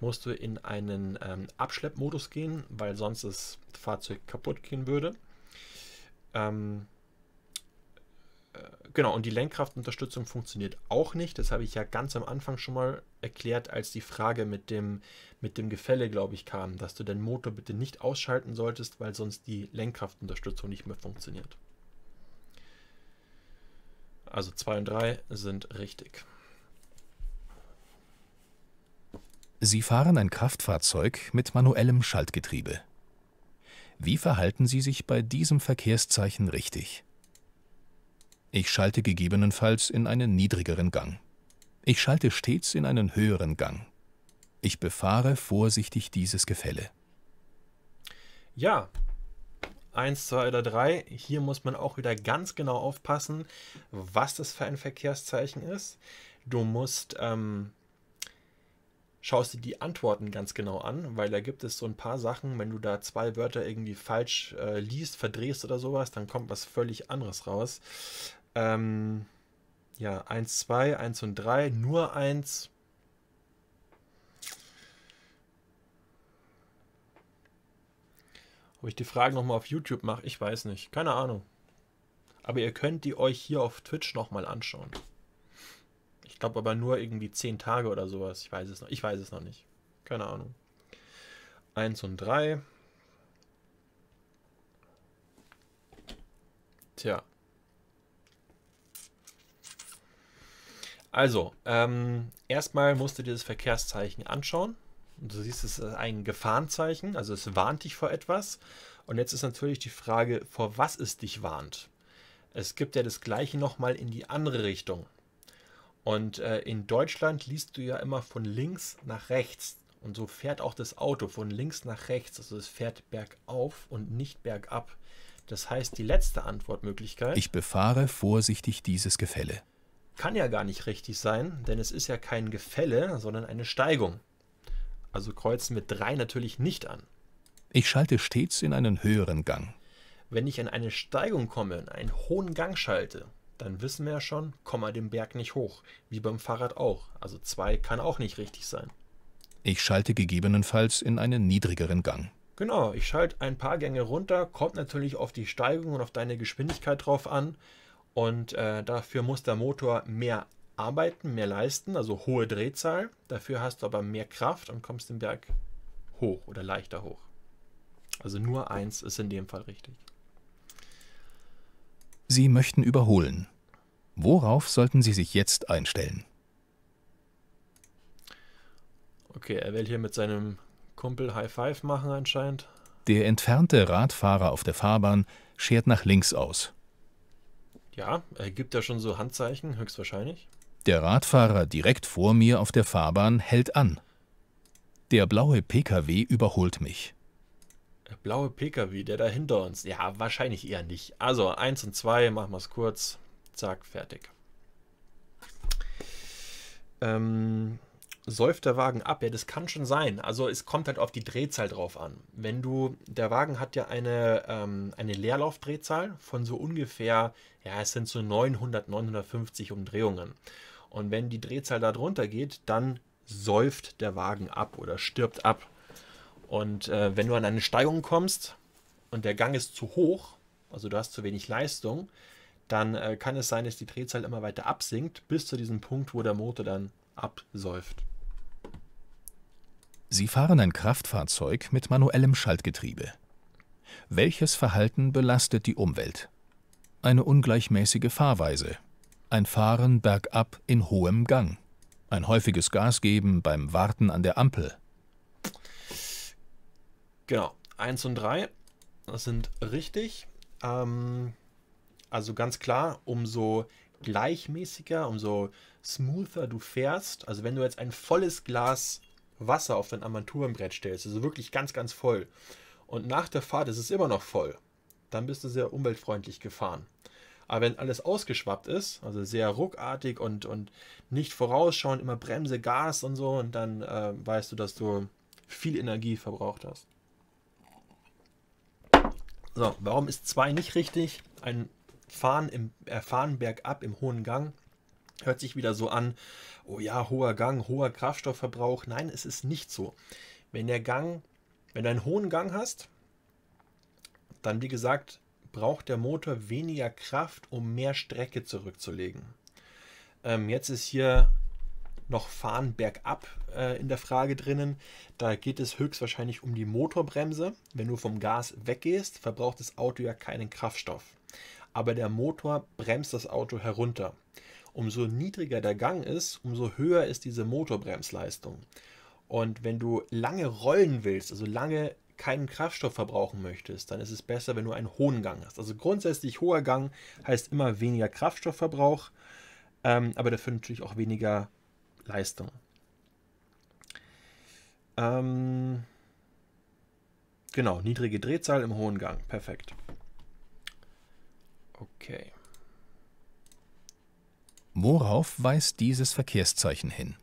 musst du in einen ähm, Abschleppmodus gehen, weil sonst das Fahrzeug kaputt gehen würde. Ähm, genau, und die Lenkkraftunterstützung funktioniert auch nicht. Das habe ich ja ganz am Anfang schon mal erklärt, als die Frage mit dem, mit dem Gefälle, glaube ich, kam, dass du den Motor bitte nicht ausschalten solltest, weil sonst die Lenkkraftunterstützung nicht mehr funktioniert. Also 2 und 3 sind richtig. Sie fahren ein Kraftfahrzeug mit manuellem Schaltgetriebe. Wie verhalten Sie sich bei diesem Verkehrszeichen richtig? Ich schalte gegebenenfalls in einen niedrigeren Gang. Ich schalte stets in einen höheren Gang. Ich befahre vorsichtig dieses Gefälle. Ja, eins, zwei oder drei. Hier muss man auch wieder ganz genau aufpassen, was das für ein Verkehrszeichen ist. Du musst, ähm, schaust dir die Antworten ganz genau an, weil da gibt es so ein paar Sachen, wenn du da zwei Wörter irgendwie falsch äh, liest, verdrehst oder sowas, dann kommt was völlig anderes raus. Ähm, ja, 1, 2, 1 und 3, nur 1. Ob ich die Fragen nochmal auf YouTube mache, ich weiß nicht. Keine Ahnung. Aber ihr könnt die euch hier auf Twitch nochmal anschauen. Ich glaube aber nur irgendwie 10 Tage oder sowas. Ich weiß es noch. Ich weiß es noch nicht. Keine Ahnung. 1 und 3. Tja, Also, ähm, erstmal musst du dir das Verkehrszeichen anschauen. Und du siehst, es ist ein Gefahrenzeichen, also es warnt dich vor etwas. Und jetzt ist natürlich die Frage, vor was es dich warnt. Es gibt ja das gleiche nochmal in die andere Richtung. Und äh, in Deutschland liest du ja immer von links nach rechts. Und so fährt auch das Auto von links nach rechts. Also es fährt bergauf und nicht bergab. Das heißt, die letzte Antwortmöglichkeit. Ich befahre vorsichtig dieses Gefälle kann ja gar nicht richtig sein, denn es ist ja kein Gefälle, sondern eine Steigung. Also kreuzen wir 3 natürlich nicht an. Ich schalte stets in einen höheren Gang. Wenn ich in eine Steigung komme, einen hohen Gang schalte, dann wissen wir ja schon, komme den Berg nicht hoch, wie beim Fahrrad auch. Also 2 kann auch nicht richtig sein. Ich schalte gegebenenfalls in einen niedrigeren Gang. Genau, ich schalte ein paar Gänge runter, kommt natürlich auf die Steigung und auf deine Geschwindigkeit drauf an. Und äh, dafür muss der Motor mehr arbeiten, mehr leisten, also hohe Drehzahl. Dafür hast du aber mehr Kraft und kommst den Berg hoch oder leichter hoch. Also nur eins ist in dem Fall richtig. Sie möchten überholen. Worauf sollten Sie sich jetzt einstellen? Okay, er will hier mit seinem Kumpel High Five machen anscheinend. Der entfernte Radfahrer auf der Fahrbahn schert nach links aus. Ja, äh, er gibt ja schon so Handzeichen, höchstwahrscheinlich. Der Radfahrer direkt vor mir auf der Fahrbahn hält an. Der blaue PKW überholt mich. Der äh, blaue PKW, der da hinter uns. Ja, wahrscheinlich eher nicht. Also eins und zwei, machen wir es kurz. Zack, fertig. Ähm, säuft der Wagen ab? Ja, das kann schon sein. Also es kommt halt auf die Drehzahl drauf an. Wenn du, der Wagen hat ja eine, ähm, eine Leerlaufdrehzahl von so ungefähr, ja, es sind so 900, 950 Umdrehungen. Und wenn die Drehzahl da drunter geht, dann säuft der Wagen ab oder stirbt ab. Und äh, wenn du an eine Steigung kommst und der Gang ist zu hoch, also du hast zu wenig Leistung, dann äh, kann es sein, dass die Drehzahl immer weiter absinkt, bis zu diesem Punkt, wo der Motor dann absäuft. Sie fahren ein Kraftfahrzeug mit manuellem Schaltgetriebe. Welches Verhalten belastet die Umwelt? Eine ungleichmäßige Fahrweise. Ein Fahren bergab in hohem Gang. Ein häufiges Gasgeben beim Warten an der Ampel. Genau, 1 und 3 sind richtig. Ähm, also ganz klar, umso gleichmäßiger, umso smoother du fährst. Also wenn du jetzt ein volles Glas Wasser auf dein Armaturenbrett stellst, also wirklich ganz, ganz voll, und nach der Fahrt ist es immer noch voll, dann bist du sehr umweltfreundlich gefahren. Aber wenn alles ausgeschwappt ist, also sehr ruckartig und, und nicht vorausschauend, immer Bremse, Gas und so, und dann äh, weißt du, dass du viel Energie verbraucht hast. So, warum ist 2 nicht richtig? Ein Fahren, im, äh, Fahren bergab im hohen Gang hört sich wieder so an, oh ja, hoher Gang, hoher Kraftstoffverbrauch. Nein, es ist nicht so. Wenn der Gang, wenn du einen hohen Gang hast, dann wie gesagt, braucht der Motor weniger Kraft, um mehr Strecke zurückzulegen. Ähm, jetzt ist hier noch Fahren bergab äh, in der Frage drinnen. Da geht es höchstwahrscheinlich um die Motorbremse. Wenn du vom Gas weggehst, verbraucht das Auto ja keinen Kraftstoff. Aber der Motor bremst das Auto herunter umso niedriger der Gang ist, umso höher ist diese Motorbremsleistung. Und wenn du lange rollen willst, also lange keinen Kraftstoff verbrauchen möchtest, dann ist es besser, wenn du einen hohen Gang hast. Also grundsätzlich hoher Gang heißt immer weniger Kraftstoffverbrauch, ähm, aber dafür natürlich auch weniger Leistung. Ähm, genau, niedrige Drehzahl im hohen Gang. Perfekt. Okay. Worauf weist dieses Verkehrszeichen hin?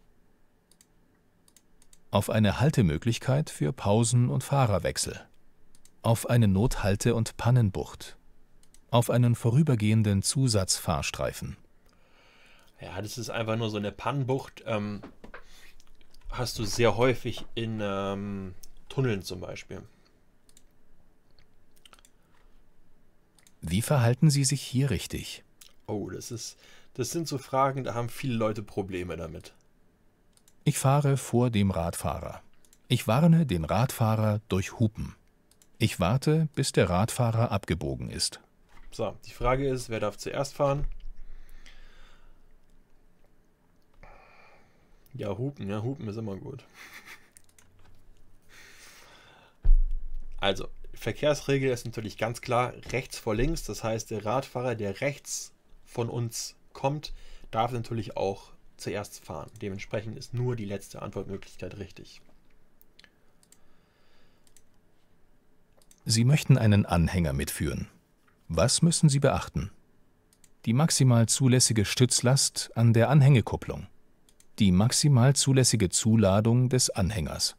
Auf eine Haltemöglichkeit für Pausen und Fahrerwechsel. Auf eine Nothalte- und Pannenbucht. Auf einen vorübergehenden Zusatzfahrstreifen. Ja, das ist einfach nur so eine Pannenbucht. Ähm, hast du sehr häufig in ähm, Tunneln zum Beispiel. Wie verhalten Sie sich hier richtig? Oh, das ist das sind so Fragen, da haben viele Leute Probleme damit. Ich fahre vor dem Radfahrer. Ich warne den Radfahrer durch Hupen. Ich warte, bis der Radfahrer abgebogen ist. So, die Frage ist, wer darf zuerst fahren? Ja, Hupen, ja, Hupen ist immer gut. Also, Verkehrsregel ist natürlich ganz klar rechts vor links. Das heißt, der Radfahrer, der rechts von uns kommt, darf natürlich auch zuerst fahren. Dementsprechend ist nur die letzte Antwortmöglichkeit richtig. Sie möchten einen Anhänger mitführen. Was müssen Sie beachten? Die maximal zulässige Stützlast an der Anhängekupplung. Die maximal zulässige Zuladung des Anhängers.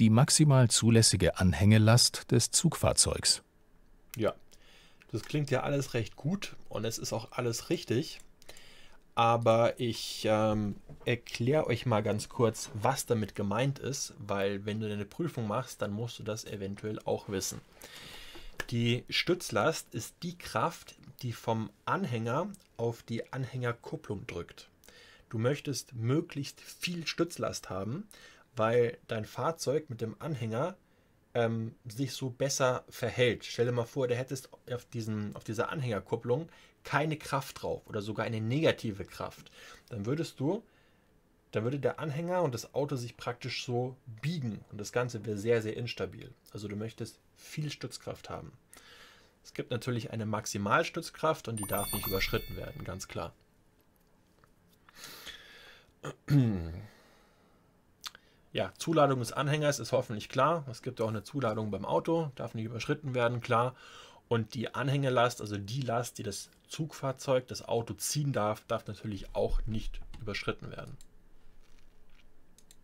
Die maximal zulässige Anhängelast des Zugfahrzeugs. Ja, das klingt ja alles recht gut und es ist auch alles richtig aber ich ähm, erkläre euch mal ganz kurz, was damit gemeint ist, weil wenn du eine Prüfung machst, dann musst du das eventuell auch wissen. Die Stützlast ist die Kraft, die vom Anhänger auf die Anhängerkupplung drückt. Du möchtest möglichst viel Stützlast haben, weil dein Fahrzeug mit dem Anhänger ähm, sich so besser verhält. Stell dir mal vor, du hättest auf, diesen, auf dieser Anhängerkupplung keine Kraft drauf oder sogar eine negative Kraft, dann würdest du, dann würde der Anhänger und das Auto sich praktisch so biegen und das Ganze wäre sehr, sehr instabil. Also du möchtest viel Stützkraft haben. Es gibt natürlich eine Maximalstützkraft und die darf nicht überschritten werden, ganz klar. Ja, Zuladung des Anhängers ist hoffentlich klar. Es gibt auch eine Zuladung beim Auto, darf nicht überschritten werden, klar. Und die Anhängelast, also die Last, die das Zugfahrzeug, das Auto ziehen darf, darf natürlich auch nicht überschritten werden.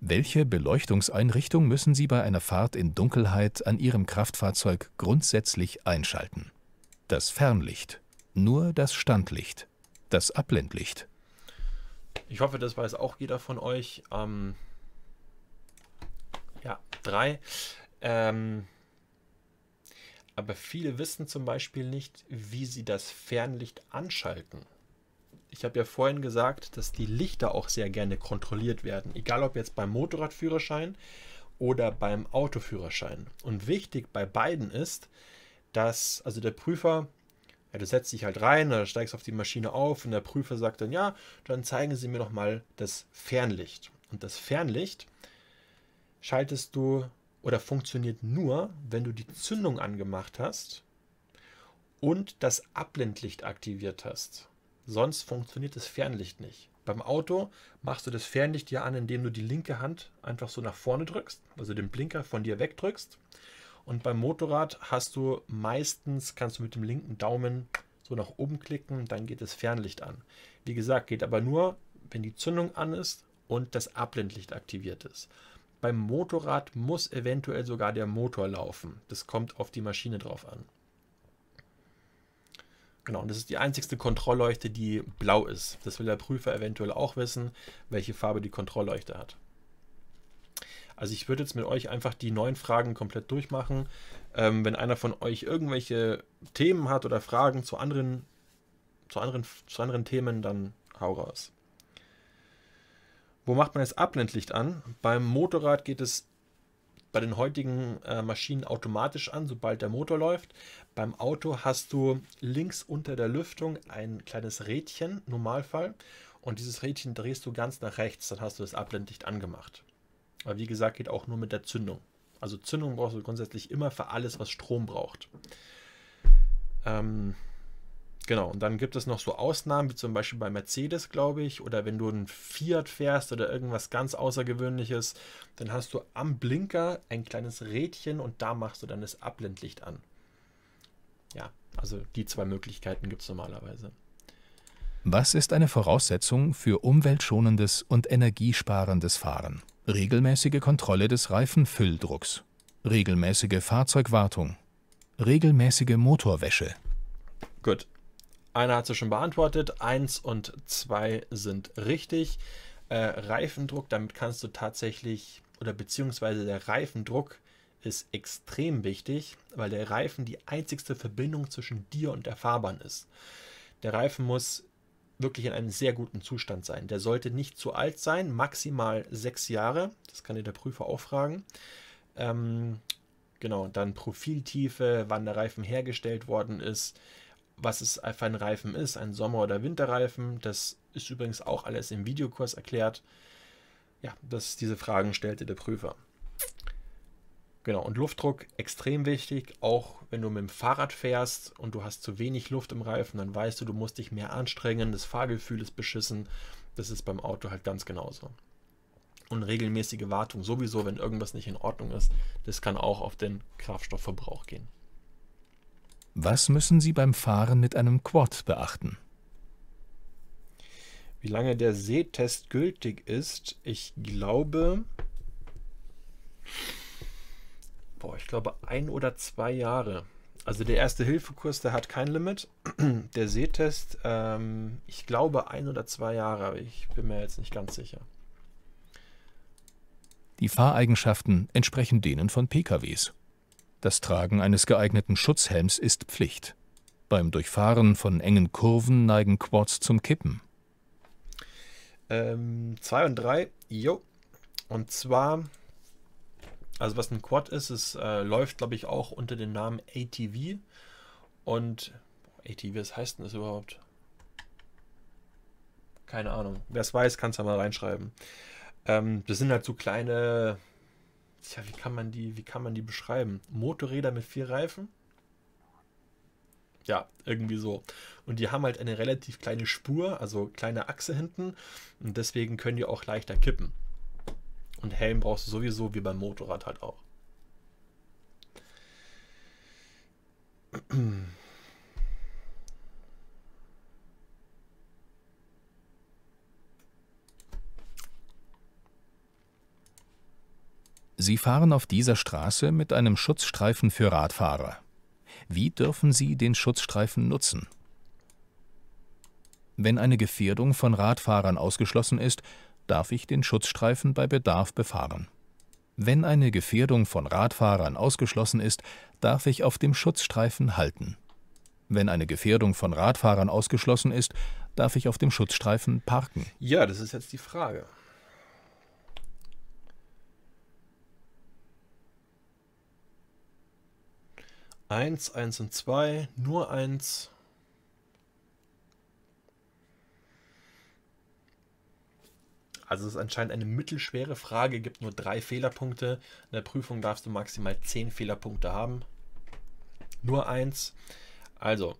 Welche Beleuchtungseinrichtung müssen Sie bei einer Fahrt in Dunkelheit an Ihrem Kraftfahrzeug grundsätzlich einschalten? Das Fernlicht, nur das Standlicht, das Abblendlicht. Ich hoffe, das weiß auch jeder von euch. Ähm ja, drei. Ähm aber viele wissen zum Beispiel nicht, wie sie das Fernlicht anschalten. Ich habe ja vorhin gesagt, dass die Lichter auch sehr gerne kontrolliert werden, egal ob jetzt beim Motorradführerschein oder beim Autoführerschein. Und wichtig bei beiden ist, dass also der Prüfer, ja, du setzt dich halt rein, oder steigst auf die Maschine auf und der Prüfer sagt dann, ja, dann zeigen Sie mir nochmal das Fernlicht. Und das Fernlicht schaltest du oder funktioniert nur, wenn du die Zündung angemacht hast und das Ablendlicht aktiviert hast. Sonst funktioniert das Fernlicht nicht. Beim Auto machst du das Fernlicht ja an, indem du die linke Hand einfach so nach vorne drückst, also den Blinker von dir wegdrückst. Und beim Motorrad hast du meistens, kannst du mit dem linken Daumen so nach oben klicken, dann geht das Fernlicht an. Wie gesagt, geht aber nur, wenn die Zündung an ist und das Ablendlicht aktiviert ist. Beim Motorrad muss eventuell sogar der Motor laufen. Das kommt auf die Maschine drauf an. Genau, und das ist die einzigste Kontrollleuchte, die blau ist. Das will der Prüfer eventuell auch wissen, welche Farbe die Kontrollleuchte hat. Also ich würde jetzt mit euch einfach die neun Fragen komplett durchmachen. Ähm, wenn einer von euch irgendwelche Themen hat oder Fragen zu anderen, zu anderen, zu anderen Themen, dann hau raus. Wo macht man das Abblendlicht an? Beim Motorrad geht es bei den heutigen äh, Maschinen automatisch an, sobald der Motor läuft. Beim Auto hast du links unter der Lüftung ein kleines Rädchen, Normalfall. Und dieses Rädchen drehst du ganz nach rechts, dann hast du das Abblendlicht angemacht. Aber wie gesagt, geht auch nur mit der Zündung. Also Zündung brauchst du grundsätzlich immer für alles, was Strom braucht. Ähm, Genau, und dann gibt es noch so Ausnahmen, wie zum Beispiel bei Mercedes, glaube ich, oder wenn du ein Fiat fährst oder irgendwas ganz Außergewöhnliches, dann hast du am Blinker ein kleines Rädchen und da machst du dann das Ablendlicht an. Ja, also die zwei Möglichkeiten gibt es normalerweise. Was ist eine Voraussetzung für umweltschonendes und energiesparendes Fahren? Regelmäßige Kontrolle des Reifenfülldrucks, regelmäßige Fahrzeugwartung, regelmäßige Motorwäsche. Gut, einer hat sie schon beantwortet. Eins und zwei sind richtig. Äh, Reifendruck, damit kannst du tatsächlich, oder beziehungsweise der Reifendruck ist extrem wichtig, weil der Reifen die einzigste Verbindung zwischen dir und der Fahrbahn ist. Der Reifen muss wirklich in einem sehr guten Zustand sein. Der sollte nicht zu alt sein, maximal sechs Jahre. Das kann dir der Prüfer auch fragen. Ähm, genau, dann Profiltiefe, wann der Reifen hergestellt worden ist, was es für ein Reifen ist, ein Sommer- oder Winterreifen. Das ist übrigens auch alles im Videokurs erklärt. Ja, dass diese Fragen stellte der Prüfer. Genau, und Luftdruck extrem wichtig, auch wenn du mit dem Fahrrad fährst und du hast zu wenig Luft im Reifen, dann weißt du, du musst dich mehr anstrengen, das Fahrgefühl ist beschissen. Das ist beim Auto halt ganz genauso. Und regelmäßige Wartung sowieso, wenn irgendwas nicht in Ordnung ist, das kann auch auf den Kraftstoffverbrauch gehen. Was müssen Sie beim Fahren mit einem Quad beachten? Wie lange der Sehtest gültig ist, ich glaube, boah, ich glaube ein oder zwei Jahre. Also der Erste-Hilfe-Kurs, der hat kein Limit. [CLEARS THROAT] Der Sehtest, ähm, ich glaube ein oder zwei Jahre, aber ich bin mir jetzt nicht ganz sicher. Die Fahreigenschaften entsprechen denen von PKWs. Das Tragen eines geeigneten Schutzhelms ist Pflicht. Beim Durchfahren von engen Kurven neigen Quads zum Kippen. Ähm, zwei und drei, jo. Und zwar, also was ein Quad ist, es äh, läuft, glaube ich, auch unter dem Namen ATV. Und ATV, was heißt denn das überhaupt? Keine Ahnung. Wer es weiß, kann es ja mal reinschreiben. Ähm, das sind halt so kleine Tja, wie kann man die, wie kann man die beschreiben? Motorräder mit vier Reifen? Ja, irgendwie so. Und die haben halt eine relativ kleine Spur, also kleine Achse hinten. Und deswegen können die auch leichter kippen. Und Helm brauchst du sowieso, wie beim Motorrad halt auch. [CLEARS THROAT] Sie fahren auf dieser Straße mit einem Schutzstreifen für Radfahrer. Wie dürfen Sie den Schutzstreifen nutzen? Wenn eine Gefährdung von Radfahrern ausgeschlossen ist, darf ich den Schutzstreifen bei Bedarf befahren. Wenn eine Gefährdung von Radfahrern ausgeschlossen ist, darf ich auf dem Schutzstreifen halten. Wenn eine Gefährdung von Radfahrern ausgeschlossen ist, darf ich auf dem Schutzstreifen parken. Ja, das ist jetzt die Frage. Eins, eins und zwei, nur eins. Also es ist anscheinend eine mittelschwere Frage, gibt nur drei Fehlerpunkte. In der Prüfung darfst du maximal zehn Fehlerpunkte haben. Nur eins. Also.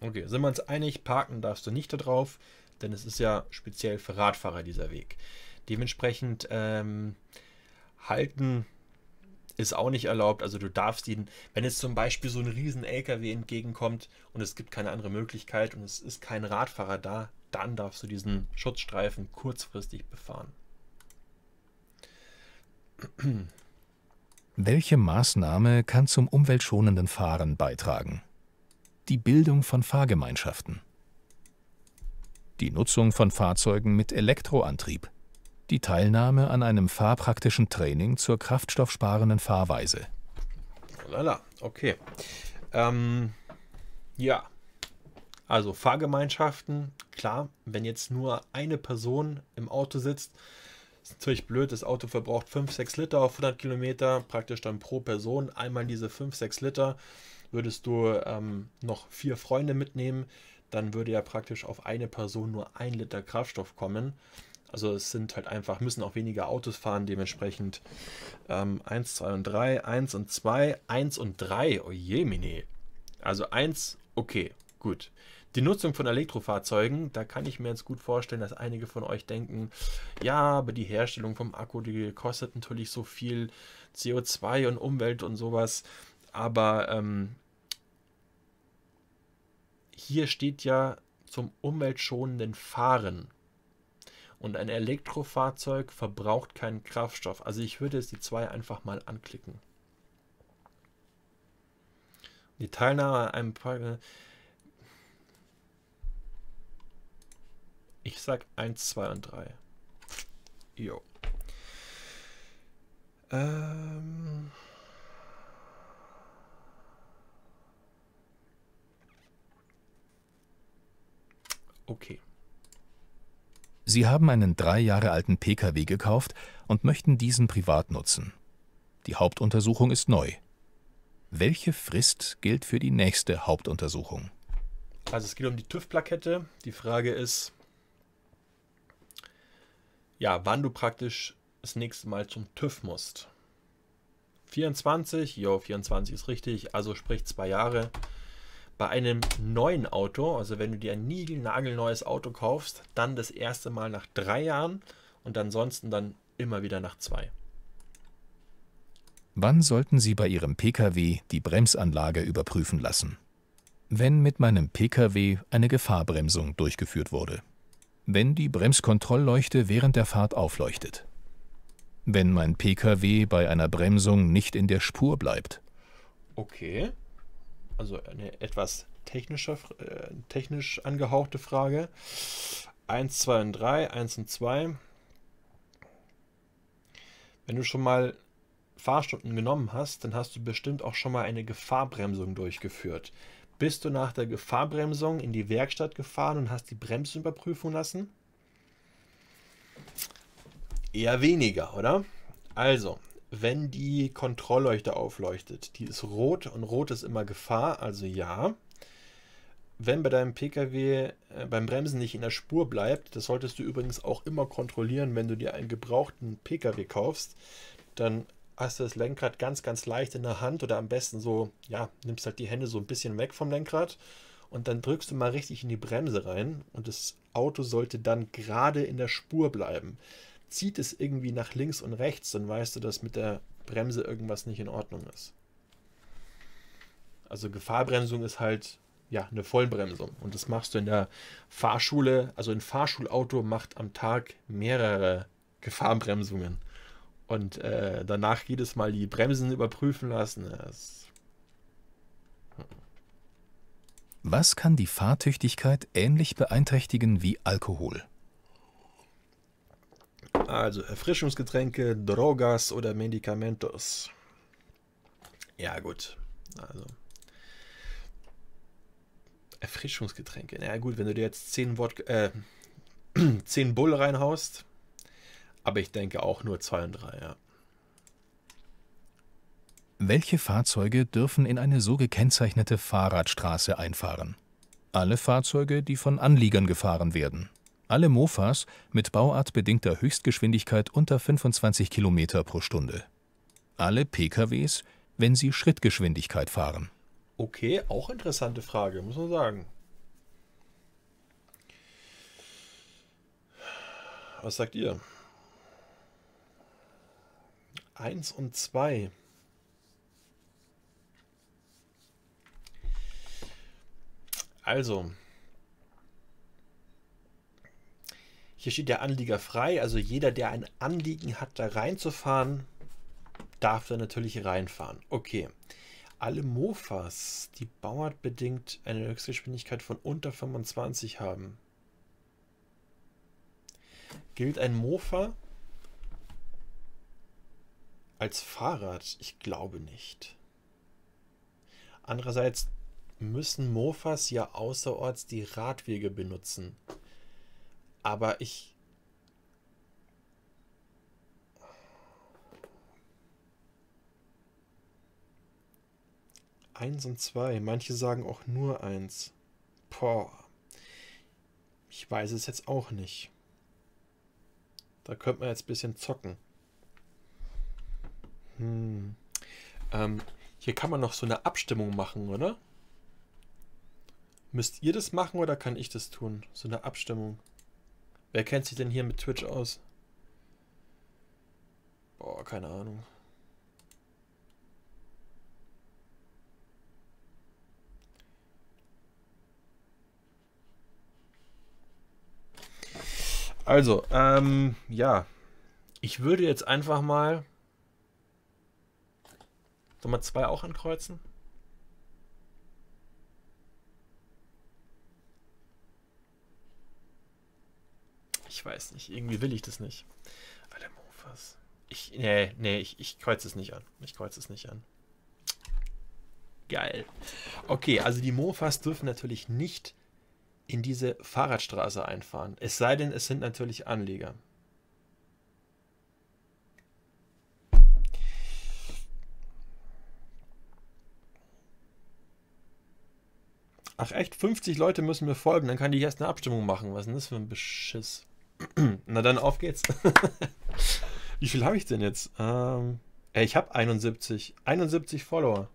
Okay, sind wir uns einig, parken darfst du nicht da drauf, denn es ist ja speziell für Radfahrer dieser Weg. Dementsprechend ähm, halten ist auch nicht erlaubt. Also du darfst ihn, wenn es zum Beispiel so ein riesen LKW entgegenkommt und es gibt keine andere Möglichkeit und es ist kein Radfahrer da, dann darfst du diesen Schutzstreifen kurzfristig befahren. Welche Maßnahme kann zum umweltschonenden Fahren beitragen? Die Bildung von Fahrgemeinschaften. Die Nutzung von Fahrzeugen mit Elektroantrieb die Teilnahme an einem fahrpraktischen Training zur kraftstoffsparenden Fahrweise. Lala, okay. Ähm, ja, also Fahrgemeinschaften, klar, wenn jetzt nur eine Person im Auto sitzt, ist natürlich blöd, das Auto verbraucht 5, 6 Liter auf 100 Kilometer, praktisch dann pro Person einmal diese 5, 6 Liter. Würdest du ähm, noch vier Freunde mitnehmen, dann würde ja praktisch auf eine Person nur ein Liter Kraftstoff kommen. Also es sind halt einfach, müssen auch weniger Autos fahren, dementsprechend ähm, 1, 2 und 3, 1 und 2, 1 und 3, oje mini. Also 1, okay, gut. Die Nutzung von Elektrofahrzeugen, da kann ich mir jetzt gut vorstellen, dass einige von euch denken, ja, aber die Herstellung vom Akku, die kostet natürlich so viel CO2 und Umwelt und sowas. Aber ähm, hier steht ja zum umweltschonenden Fahren. Und ein Elektrofahrzeug verbraucht keinen Kraftstoff. Also ich würde jetzt die zwei einfach mal anklicken. Die Teilnahme an einem Projekt. Ne? Ich sag 1, 2 und 3. Jo. Ähm. Okay. Sie haben einen drei Jahre alten Pkw gekauft und möchten diesen privat nutzen. Die Hauptuntersuchung ist neu. Welche Frist gilt für die nächste Hauptuntersuchung? Also es geht um die TÜV-Plakette. Die Frage ist, ja, wann du praktisch das nächste Mal zum TÜV musst. 24, ja, 24 ist richtig, also sprich zwei Jahre bei einem neuen Auto, also wenn du dir ein niegelnagelneues Auto kaufst, dann das erste Mal nach drei Jahren und ansonsten dann immer wieder nach zwei. Wann sollten Sie bei Ihrem Pkw die Bremsanlage überprüfen lassen? Wenn mit meinem Pkw eine Gefahrbremsung durchgeführt wurde. Wenn die Bremskontrollleuchte während der Fahrt aufleuchtet. Wenn mein Pkw bei einer Bremsung nicht in der Spur bleibt. Okay also eine etwas technische, äh, technisch angehauchte Frage. 1, 2 und 3, 1 und 2. Wenn du schon mal Fahrstunden genommen hast, dann hast du bestimmt auch schon mal eine Gefahrbremsung durchgeführt. Bist du nach der Gefahrbremsung in die Werkstatt gefahren und hast die Bremsen überprüfen lassen? Eher weniger, oder? Also, wenn die Kontrollleuchte aufleuchtet. Die ist rot und rot ist immer Gefahr, also ja. Wenn bei deinem Pkw äh, beim Bremsen nicht in der Spur bleibt, das solltest du übrigens auch immer kontrollieren, wenn du dir einen gebrauchten Pkw kaufst, dann hast du das Lenkrad ganz, ganz leicht in der Hand oder am besten so, ja, nimmst halt die Hände so ein bisschen weg vom Lenkrad und dann drückst du mal richtig in die Bremse rein und das Auto sollte dann gerade in der Spur bleiben zieht es irgendwie nach links und rechts, dann weißt du, dass mit der Bremse irgendwas nicht in Ordnung ist. Also Gefahrbremsung ist halt ja eine Vollbremsung und das machst du in der Fahrschule, also ein Fahrschulauto macht am Tag mehrere Gefahrbremsungen und äh, danach jedes Mal die Bremsen überprüfen lassen. Was kann die Fahrtüchtigkeit ähnlich beeinträchtigen wie Alkohol? also Erfrischungsgetränke, Drogas oder Medikamentos. Ja, gut. Also. Erfrischungsgetränke. Na ja, gut, wenn du dir jetzt 10 Wodka, äh, 10 [CLEARS THROAT] Bull reinhaust, aber ich denke auch nur 2 und 3, ja. Welche Fahrzeuge dürfen in eine so gekennzeichnete Fahrradstraße einfahren? Alle Fahrzeuge, die von Anliegern gefahren werden alle Mofas mit bauartbedingter Höchstgeschwindigkeit unter 25 km pro Stunde. Alle PKWs, wenn sie Schrittgeschwindigkeit fahren. Okay, auch interessante Frage, muss man sagen. Was sagt ihr? Eins und zwei. Also, Hier steht der Anlieger frei, also jeder, der ein Anliegen hat, da reinzufahren, darf da natürlich reinfahren. Okay. Alle Mofas, die bauartbedingt eine Höchstgeschwindigkeit von unter 25 haben. Gilt ein Mofa als Fahrrad? Ich glaube nicht. Andererseits müssen Mofas ja außerorts die Radwege benutzen. Aber ich. Eins und zwei. Manche sagen auch nur eins. Boah. Ich weiß es jetzt auch nicht. Da könnte man jetzt ein bisschen zocken. Hm. Ähm, hier kann man noch so eine Abstimmung machen, oder? Müsst ihr das machen oder kann ich das tun? So eine Abstimmung. Wer kennt sich denn hier mit Twitch aus? Boah, keine Ahnung. Also, ähm, ja. Ich würde jetzt einfach mal. Soll man zwei auch ankreuzen? Ich weiß nicht. Irgendwie will ich das nicht. Alle Mofas. Ich, nee, nee, ich, ich kreuze es nicht an. Ich kreuze es nicht an. Geil. Okay, also die Mofas dürfen natürlich nicht in diese Fahrradstraße einfahren. Es sei denn, es sind natürlich Anleger. Ach echt, 50 Leute müssen mir folgen, dann kann ich erst eine Abstimmung machen. Was ist denn das für ein Beschiss? [CLEARS THROAT] Na dann, auf geht's. [LAUGHS] Wie viel habe ich denn jetzt? Ähm, ich habe 71. 71 Follower.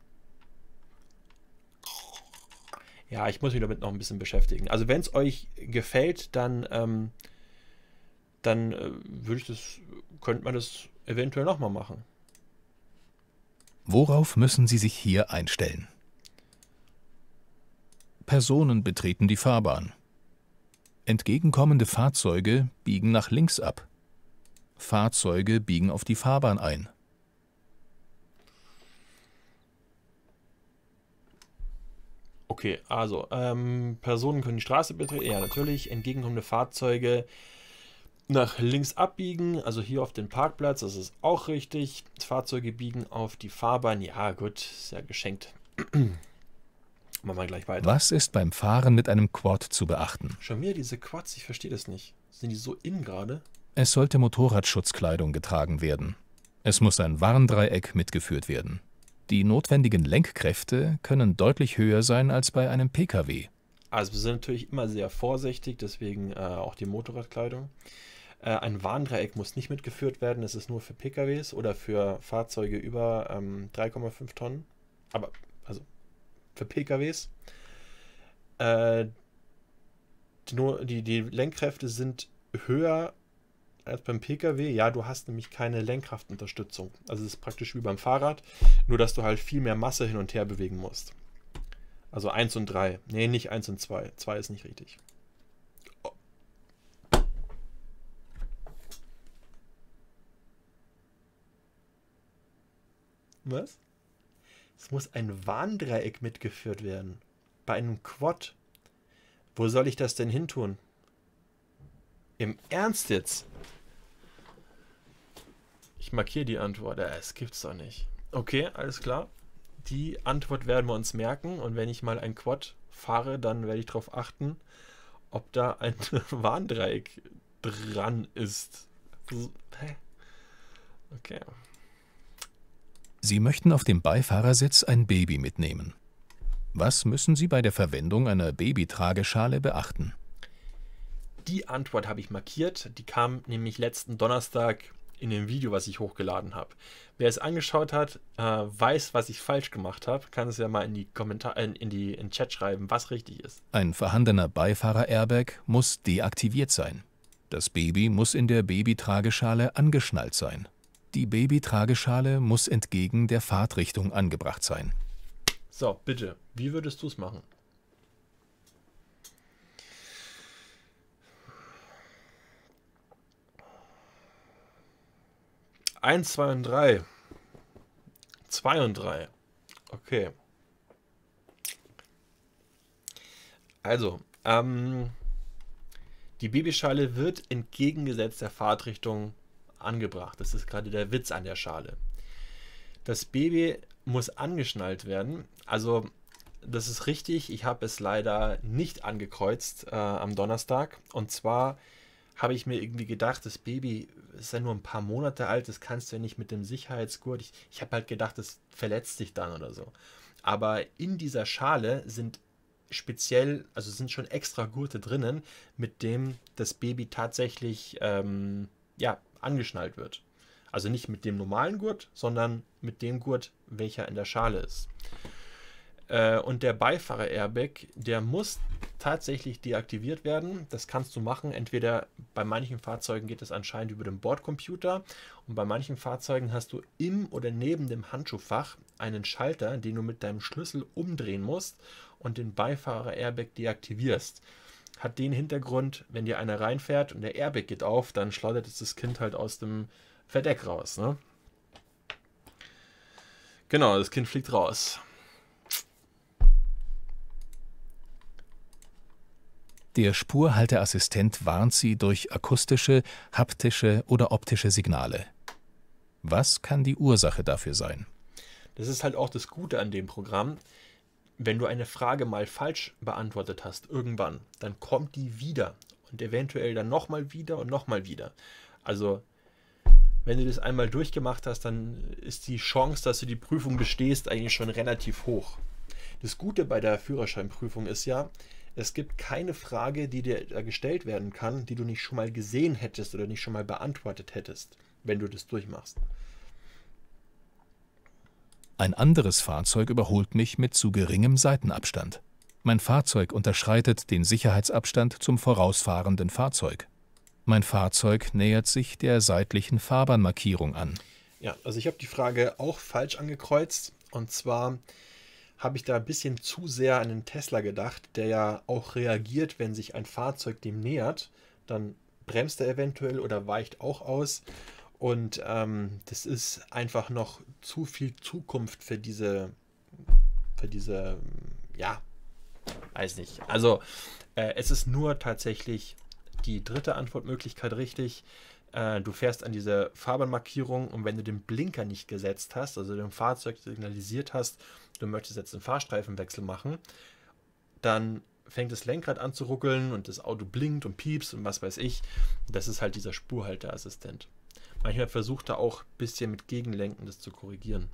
Ja, ich muss mich damit noch ein bisschen beschäftigen. Also wenn es euch gefällt, dann, ähm, dann äh, würde ich das, könnte man das eventuell nochmal machen. Worauf müssen Sie sich hier einstellen? Personen betreten die Fahrbahn. Entgegenkommende Fahrzeuge biegen nach links ab. Fahrzeuge biegen auf die Fahrbahn ein. Okay, also ähm, Personen können die Straße betreten. Ja, natürlich. Entgegenkommende Fahrzeuge nach links abbiegen, also hier auf den Parkplatz, das ist auch richtig. Fahrzeuge biegen auf die Fahrbahn. Ja, gut, ist ja geschenkt. [CLEARS THROAT] Machen wir gleich weiter. Was ist beim Fahren mit einem Quad zu beachten? Schau mir diese Quads, ich verstehe das nicht. Sind die so innen gerade? Es sollte Motorradschutzkleidung getragen werden. Es muss ein Warndreieck mitgeführt werden. Die notwendigen Lenkkräfte können deutlich höher sein als bei einem Pkw. Also wir sind natürlich immer sehr vorsichtig, deswegen äh, auch die Motorradkleidung. Äh, ein Warndreieck muss nicht mitgeführt werden, es ist nur für Pkws oder für Fahrzeuge über ähm, 3,5 Tonnen. Aber für PKWs. Äh, nur, die, die Lenkkräfte sind höher als beim PKW. Ja, du hast nämlich keine Lenkkraftunterstützung. Also es ist praktisch wie beim Fahrrad, nur dass du halt viel mehr Masse hin und her bewegen musst. Also 1 und 3. Nee, nicht 1 und 2. 2 ist nicht richtig. Oh. Was? Es muss ein Warndreieck mitgeführt werden. Bei einem Quad. Wo soll ich das denn hin tun? Im Ernst jetzt? Ich markiere die Antwort. Äh, es gibt's doch nicht. Okay, alles klar. Die Antwort werden wir uns merken. Und wenn ich mal ein Quad fahre, dann werde ich darauf achten, ob da ein [LAUGHS] Warndreieck dran ist. Okay. Sie möchten auf dem Beifahrersitz ein Baby mitnehmen. Was müssen Sie bei der Verwendung einer Babytrageschale beachten? Die Antwort habe ich markiert. Die kam nämlich letzten Donnerstag in dem Video, was ich hochgeladen habe. Wer es angeschaut hat, äh, weiß, was ich falsch gemacht habe, kann es ja mal in die Kommentare, äh, in, die in Chat schreiben, was richtig ist. Ein vorhandener Beifahrer-Airbag muss deaktiviert sein. Das Baby muss in der Babytrageschale angeschnallt sein. Die Babytrageschale muss entgegen der Fahrtrichtung angebracht sein. So, bitte, wie würdest du es machen? Eins, zwei und drei. Zwei und drei. Okay. Also, ähm, die Babyschale wird entgegengesetzt der Fahrtrichtung angebracht. Das ist gerade der Witz an der Schale. Das Baby muss angeschnallt werden. Also das ist richtig. Ich habe es leider nicht angekreuzt äh, am Donnerstag. Und zwar habe ich mir irgendwie gedacht, das Baby ist ja nur ein paar Monate alt, das kannst du ja nicht mit dem Sicherheitsgurt. Ich, ich habe halt gedacht, das verletzt dich dann oder so. Aber in dieser Schale sind speziell, also sind schon extra Gurte drinnen, mit dem das Baby tatsächlich ähm, ja, angeschnallt wird. Also nicht mit dem normalen Gurt, sondern mit dem Gurt, welcher in der Schale ist. Äh, und der Beifahrer-Airbag, der muss tatsächlich deaktiviert werden. Das kannst du machen. Entweder bei manchen Fahrzeugen geht es anscheinend über den Bordcomputer und bei manchen Fahrzeugen hast du im oder neben dem Handschuhfach einen Schalter, den du mit deinem Schlüssel umdrehen musst und den Beifahrer-Airbag deaktivierst hat den Hintergrund, wenn dir einer reinfährt und der Airbag geht auf, dann schleudert es das Kind halt aus dem Verdeck raus. Ne? Genau, das Kind fliegt raus. Der Spurhalteassistent warnt sie durch akustische, haptische oder optische Signale. Was kann die Ursache dafür sein? Das ist halt auch das Gute an dem Programm wenn du eine Frage mal falsch beantwortet hast, irgendwann, dann kommt die wieder und eventuell dann nochmal wieder und nochmal wieder. Also, wenn du das einmal durchgemacht hast, dann ist die Chance, dass du die Prüfung bestehst, eigentlich schon relativ hoch. Das Gute bei der Führerscheinprüfung ist ja, es gibt keine Frage, die dir gestellt werden kann, die du nicht schon mal gesehen hättest oder nicht schon mal beantwortet hättest, wenn du das durchmachst. Ein anderes Fahrzeug überholt mich mit zu geringem Seitenabstand. Mein Fahrzeug unterschreitet den Sicherheitsabstand zum vorausfahrenden Fahrzeug. Mein Fahrzeug nähert sich der seitlichen Fahrbahnmarkierung an. Ja, also ich habe die Frage auch falsch angekreuzt. Und zwar habe ich da ein bisschen zu sehr an den Tesla gedacht, der ja auch reagiert, wenn sich ein Fahrzeug dem nähert. Dann bremst er eventuell oder weicht auch aus. Und ähm, das ist einfach noch zu viel Zukunft für diese, für diese, ja, weiß nicht. Also äh, es ist nur tatsächlich die dritte Antwortmöglichkeit richtig. Äh, du fährst an diese Fahrbahnmarkierung und wenn du den Blinker nicht gesetzt hast, also dem Fahrzeug signalisiert hast, du möchtest jetzt einen Fahrstreifenwechsel machen, dann fängt das Lenkrad an zu ruckeln und das Auto blinkt und piepst und was weiß ich. Das ist halt dieser Spurhalteassistent. Manchmal versucht er auch ein bisschen mit Gegenlenken das zu korrigieren.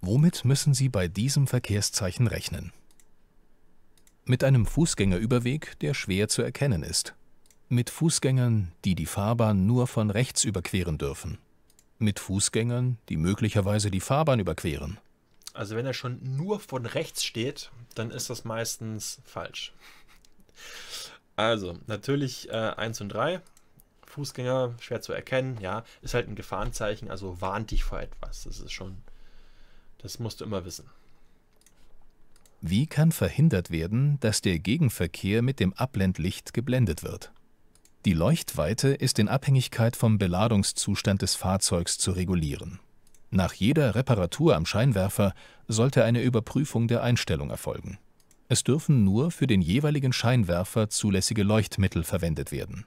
Womit müssen Sie bei diesem Verkehrszeichen rechnen? Mit einem Fußgängerüberweg, der schwer zu erkennen ist. Mit Fußgängern, die die Fahrbahn nur von rechts überqueren dürfen. Mit Fußgängern, die möglicherweise die Fahrbahn überqueren. Also wenn er schon nur von rechts steht, dann ist das meistens falsch. Also, natürlich äh, 1 und 3. Fußgänger, schwer zu erkennen, ja. Ist halt ein Gefahrenzeichen, also warnt dich vor etwas. Das ist schon. Das musst du immer wissen. Wie kann verhindert werden, dass der Gegenverkehr mit dem Abblendlicht geblendet wird? Die Leuchtweite ist in Abhängigkeit vom Beladungszustand des Fahrzeugs zu regulieren. Nach jeder Reparatur am Scheinwerfer sollte eine Überprüfung der Einstellung erfolgen. Es dürfen nur für den jeweiligen Scheinwerfer zulässige Leuchtmittel verwendet werden.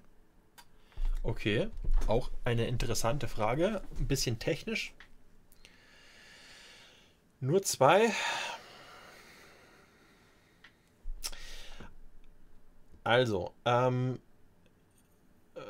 Okay, auch eine interessante Frage, ein bisschen technisch. Nur zwei. Also, ähm, äh,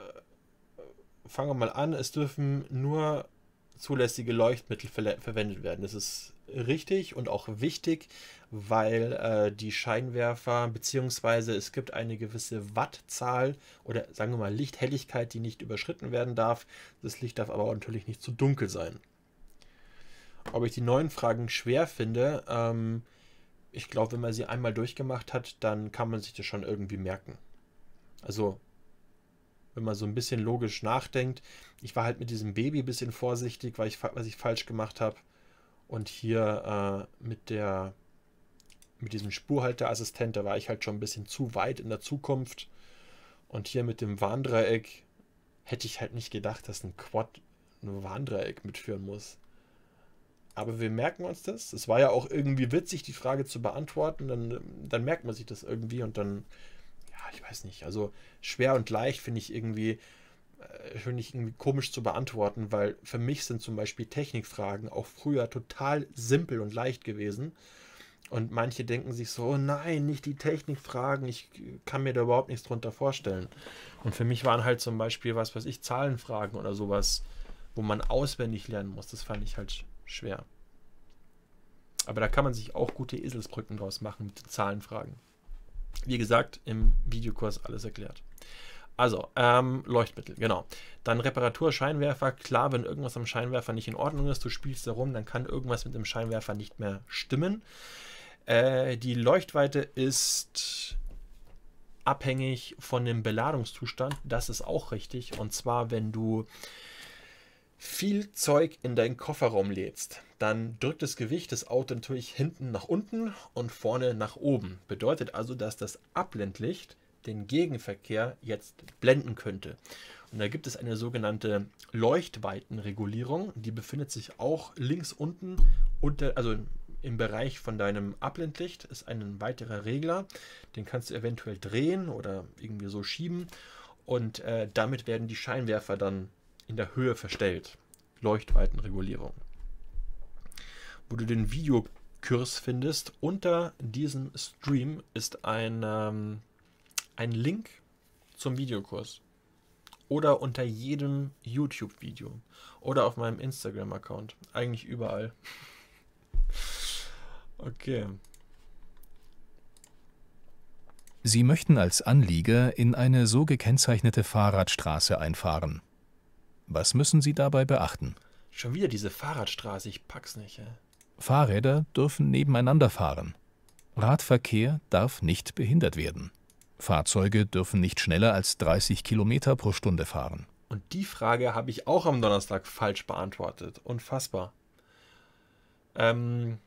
fangen wir mal an. Es dürfen nur zulässige Leuchtmittel ver verwendet werden. Das ist richtig und auch wichtig, weil äh, die Scheinwerfer, beziehungsweise es gibt eine gewisse Wattzahl oder sagen wir mal Lichthelligkeit, die nicht überschritten werden darf. Das Licht darf aber natürlich nicht zu dunkel sein. Ob ich die neuen Fragen schwer finde, ähm, ich glaube, wenn man sie einmal durchgemacht hat, dann kann man sich das schon irgendwie merken. Also wenn man so ein bisschen logisch nachdenkt. Ich war halt mit diesem Baby ein bisschen vorsichtig, weil ich, was ich falsch gemacht habe. Und hier äh, mit der mit diesem Spurhalteassistent, da war ich halt schon ein bisschen zu weit in der Zukunft. Und hier mit dem Warndreieck hätte ich halt nicht gedacht, dass ein Quad ein Warndreieck mitführen muss. Aber wir merken uns das. Es war ja auch irgendwie witzig, die Frage zu beantworten. Dann, dann merkt man sich das irgendwie und dann, ja, ich weiß nicht. Also schwer und leicht finde ich irgendwie äh, schon nicht irgendwie komisch zu beantworten, weil für mich sind zum Beispiel Technikfragen auch früher total simpel und leicht gewesen. Und manche denken sich so, oh nein, nicht die Technikfragen, ich kann mir da überhaupt nichts drunter vorstellen. Und für mich waren halt zum Beispiel, was weiß ich, Zahlenfragen oder sowas, wo man auswendig lernen muss. Das fand ich halt schwer. Aber da kann man sich auch gute Eselsbrücken draus machen mit Zahlenfragen. Wie gesagt, im Videokurs alles erklärt. Also, ähm, Leuchtmittel, genau. Dann Reparatur, Scheinwerfer. Klar, wenn irgendwas am Scheinwerfer nicht in Ordnung ist, du spielst herum, dann kann irgendwas mit dem Scheinwerfer nicht mehr stimmen. Äh, die Leuchtweite ist abhängig von dem Beladungszustand. Das ist auch richtig. Und zwar, wenn du viel Zeug in deinen Kofferraum lädst, dann drückt das Gewicht des Autos natürlich hinten nach unten und vorne nach oben. Bedeutet also, dass das Abblendlicht den Gegenverkehr jetzt blenden könnte. Und da gibt es eine sogenannte Leuchtweitenregulierung, die befindet sich auch links unten, unter, also im Bereich von deinem Ablendlicht, ist ein weiterer Regler, den kannst du eventuell drehen oder irgendwie so schieben und äh, damit werden die Scheinwerfer dann in der Höhe verstellt. Leuchtweitenregulierung. Wo du den Videokurs findest, unter diesem Stream ist ein ähm, einen Link zum Videokurs oder unter jedem YouTube-Video oder auf meinem Instagram-Account. Eigentlich überall. [LAUGHS] okay. Sie möchten als Anlieger in eine so gekennzeichnete Fahrradstraße einfahren. Was müssen Sie dabei beachten? Schon wieder diese Fahrradstraße, ich pack's nicht. Ey. Fahrräder dürfen nebeneinander fahren. Radverkehr darf nicht behindert werden. Fahrzeuge dürfen nicht schneller als 30 Kilometer pro Stunde fahren. Und die Frage habe ich auch am Donnerstag falsch beantwortet. Unfassbar. Ähm,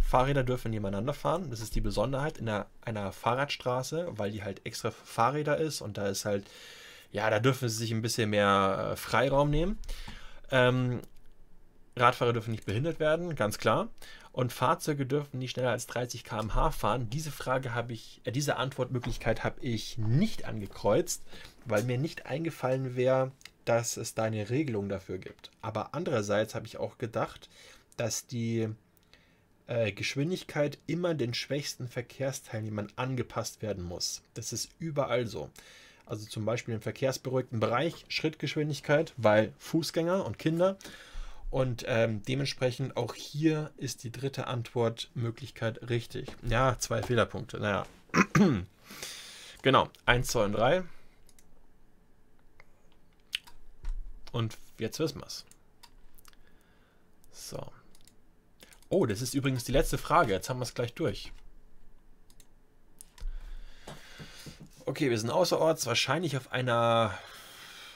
Fahrräder dürfen nebeneinander fahren. Das ist die Besonderheit in einer, einer, Fahrradstraße, weil die halt extra für Fahrräder ist und da ist halt, ja, da dürfen sie sich ein bisschen mehr äh, Freiraum nehmen. Ähm, Radfahrer dürfen nicht behindert werden, ganz klar und Fahrzeuge dürfen nicht schneller als 30 km/h fahren. Diese Frage habe ich, äh, diese Antwortmöglichkeit habe ich nicht angekreuzt, weil mir nicht eingefallen wäre, dass es da eine Regelung dafür gibt. Aber andererseits habe ich auch gedacht, dass die äh, Geschwindigkeit immer den schwächsten Verkehrsteilnehmern angepasst werden muss. Das ist überall so. Also zum Beispiel im verkehrsberuhigten Bereich Schrittgeschwindigkeit, weil Fußgänger und Kinder und ähm, dementsprechend auch hier ist die dritte Antwortmöglichkeit richtig. Ja, zwei Fehlerpunkte. Naja. [CLEARS THROAT] genau, 1, 2 und 3. Und jetzt wissen wir es. So. Oh, das ist übrigens die letzte Frage. Jetzt haben wir es gleich durch. Okay, wir sind außerorts, wahrscheinlich auf einer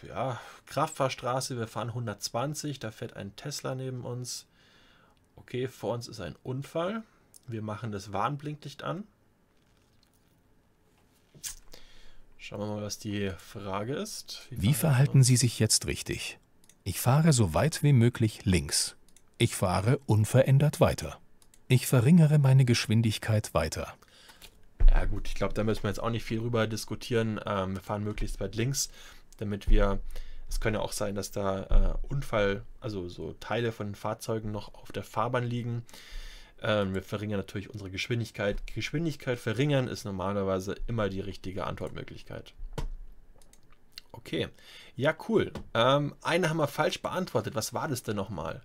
ja, Kraftfahrstraße, wir fahren 120, da fährt ein Tesla neben uns. Okay, vor uns ist ein Unfall. Wir machen das Warnblinklicht an. Schauen wir mal, was die Frage ist. Wie, wie verhalten Sie sich jetzt richtig? Ich fahre so weit wie möglich links. Ich fahre unverändert weiter. Ich verringere meine Geschwindigkeit weiter. Ja gut, ich glaube, da müssen wir jetzt auch nicht viel drüber diskutieren. Ähm, wir fahren möglichst weit links, damit wir es kann ja auch sein, dass da äh, Unfall, also so Teile von Fahrzeugen noch auf der Fahrbahn liegen. Ähm, wir verringern natürlich unsere Geschwindigkeit. Geschwindigkeit verringern ist normalerweise immer die richtige Antwortmöglichkeit. Okay, ja cool. Ähm, eine haben wir falsch beantwortet. Was war das denn nochmal?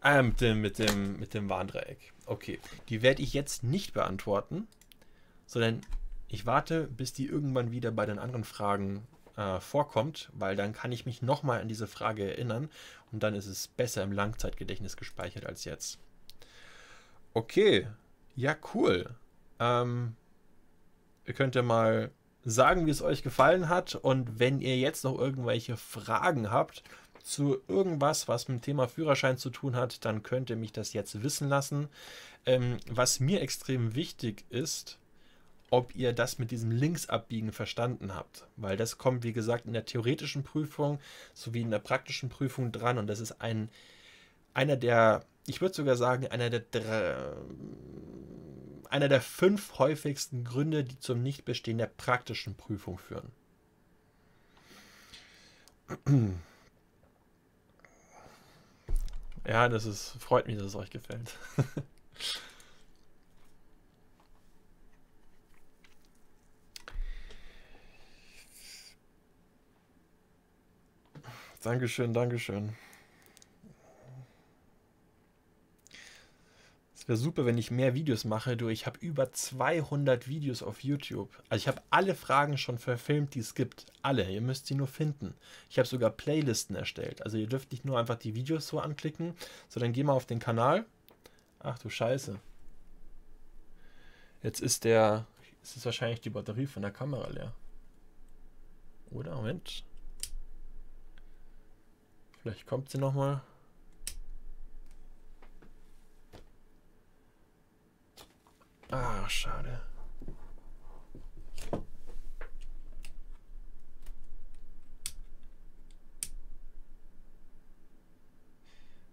Ah, mit dem, mit dem, mit dem Warndreieck. Okay, die werde ich jetzt nicht beantworten, sondern ich warte, bis die irgendwann wieder bei den anderen Fragen äh, vorkommt, weil dann kann ich mich nochmal an diese Frage erinnern und dann ist es besser im Langzeitgedächtnis gespeichert als jetzt. Okay, ja cool. Ähm, ihr könnt ja mal sagen, wie es euch gefallen hat und wenn ihr jetzt noch irgendwelche Fragen habt, zu irgendwas, was mit dem Thema Führerschein zu tun hat, dann könnt ihr mich das jetzt wissen lassen. Ähm, was mir extrem wichtig ist, ob ihr das mit diesem Linksabbiegen verstanden habt. Weil das kommt, wie gesagt, in der theoretischen Prüfung sowie in der praktischen Prüfung dran. Und das ist ein, einer der, ich würde sogar sagen, einer der, einer der fünf häufigsten Gründe, die zum Nichtbestehen der praktischen Prüfung führen. [CLEARS THROAT] Ja, das ist, freut mich, dass es euch gefällt. [LAUGHS] Dankeschön, Dankeschön. Es wäre super, wenn ich mehr Videos mache. Du, ich habe über 200 Videos auf YouTube. Also ich habe alle Fragen schon verfilmt, die es gibt. Alle. Ihr müsst sie nur finden. Ich habe sogar Playlisten erstellt. Also ihr dürft nicht nur einfach die Videos so anklicken, sondern geh mal auf den Kanal. Ach du Scheiße. Jetzt ist der... Ist wahrscheinlich die Batterie von der Kamera leer. Oder? Moment. Vielleicht kommt sie nochmal. Ah, schade.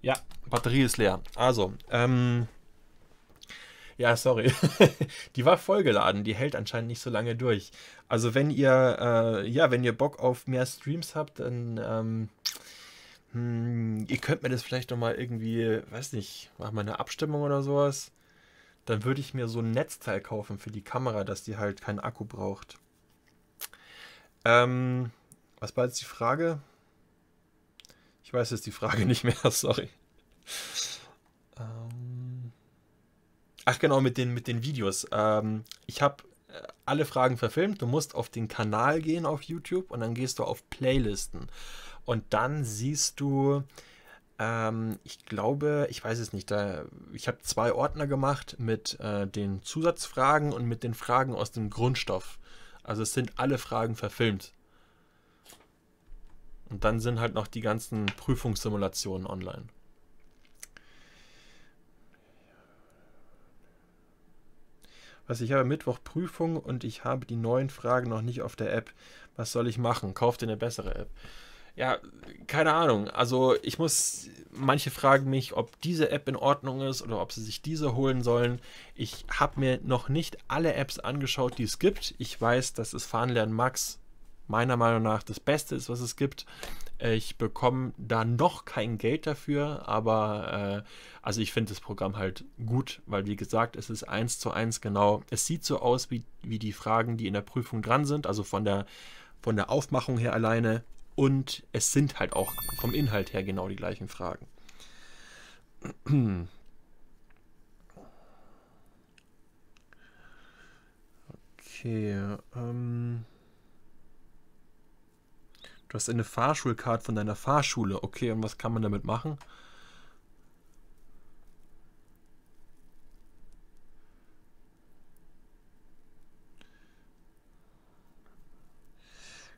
Ja, Batterie ist leer. Also, ähm. Ja, sorry. [LAUGHS] die war vollgeladen, die hält anscheinend nicht so lange durch. Also wenn ihr, äh, ja, wenn ihr Bock auf mehr Streams habt, dann ähm, hm, ihr könnt mir das vielleicht nochmal irgendwie, weiß nicht, machen wir eine Abstimmung oder sowas. Dann würde ich mir so ein Netzteil kaufen für die Kamera, dass die halt keinen Akku braucht. Ähm, was war jetzt die Frage? Ich weiß jetzt die Frage [LAUGHS] nicht mehr, sorry. Ähm, ach genau, mit den, mit den Videos. Ähm, ich habe alle Fragen verfilmt. Du musst auf den Kanal gehen auf YouTube und dann gehst du auf Playlisten. Und dann siehst du, ähm, ich glaube, ich weiß es nicht, da, ich habe zwei Ordner gemacht mit äh, den Zusatzfragen und mit den Fragen aus dem Grundstoff. Also es sind alle Fragen verfilmt. Und dann sind halt noch die ganzen Prüfungssimulationen online. was ich habe Mittwoch Prüfung und ich habe die neuen Fragen noch nicht auf der App. Was soll ich machen? Kauft ihr eine bessere App? Ja, keine Ahnung. Also ich muss, manche fragen mich, ob diese App in Ordnung ist oder ob sie sich diese holen sollen. Ich habe mir noch nicht alle Apps angeschaut, die es gibt. Ich weiß, dass das Fahrenlernen Max meiner Meinung nach das Beste ist, was es gibt. Äh, ich bekomme da noch kein Geld dafür, aber äh, also ich finde das Programm halt gut, weil wie gesagt, es ist eins zu eins genau. Es sieht so aus wie, wie die Fragen, die in der Prüfung dran sind, also von der, von der Aufmachung her alleine. Und es sind halt auch vom Inhalt her genau die gleichen Fragen. [CLEARS THROAT] Okay, ähm. Du hast eine Fahrschulcard von deiner Fahrschule. Okay, und was kann man damit machen?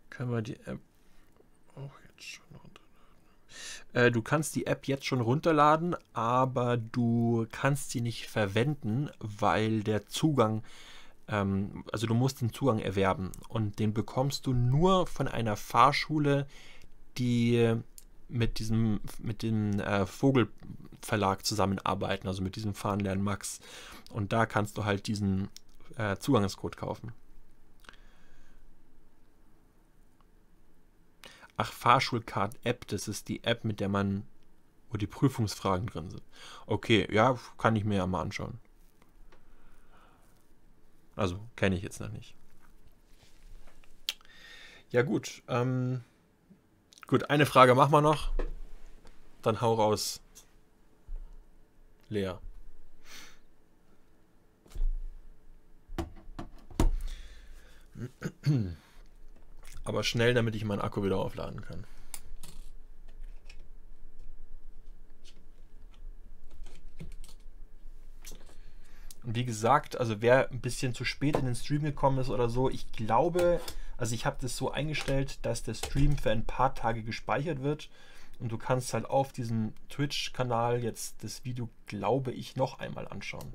Können wir die App auch jetzt schon runterladen? Äh, du kannst die App jetzt schon runterladen, aber du kannst sie nicht verwenden, weil der Zugang ähm, also du musst den Zugang erwerben und den bekommst du nur von einer Fahrschule, die mit diesem mit dem äh, Vogelverlag zusammenarbeiten, also mit diesem Fahrenlernen Max. Und da kannst du halt diesen äh, Zugangscode kaufen. Ach, Fahrschulcard-App, das ist die App, mit der man, wo die Prüfungsfragen drin sind. Okay, ja, kann ich mir ja mal anschauen. Also kenne ich jetzt noch nicht. Ja, gut. Ähm, gut, eine Frage machen wir noch. Dann hau raus. Lea. Aber schnell, damit ich meinen Akku wieder aufladen kann. wie gesagt, also wer ein bisschen zu spät in den Stream gekommen ist oder so, ich glaube, also ich habe das so eingestellt, dass der Stream für ein paar Tage gespeichert wird. Und du kannst halt auf diesem Twitch-Kanal jetzt das Video, glaube ich, noch einmal anschauen.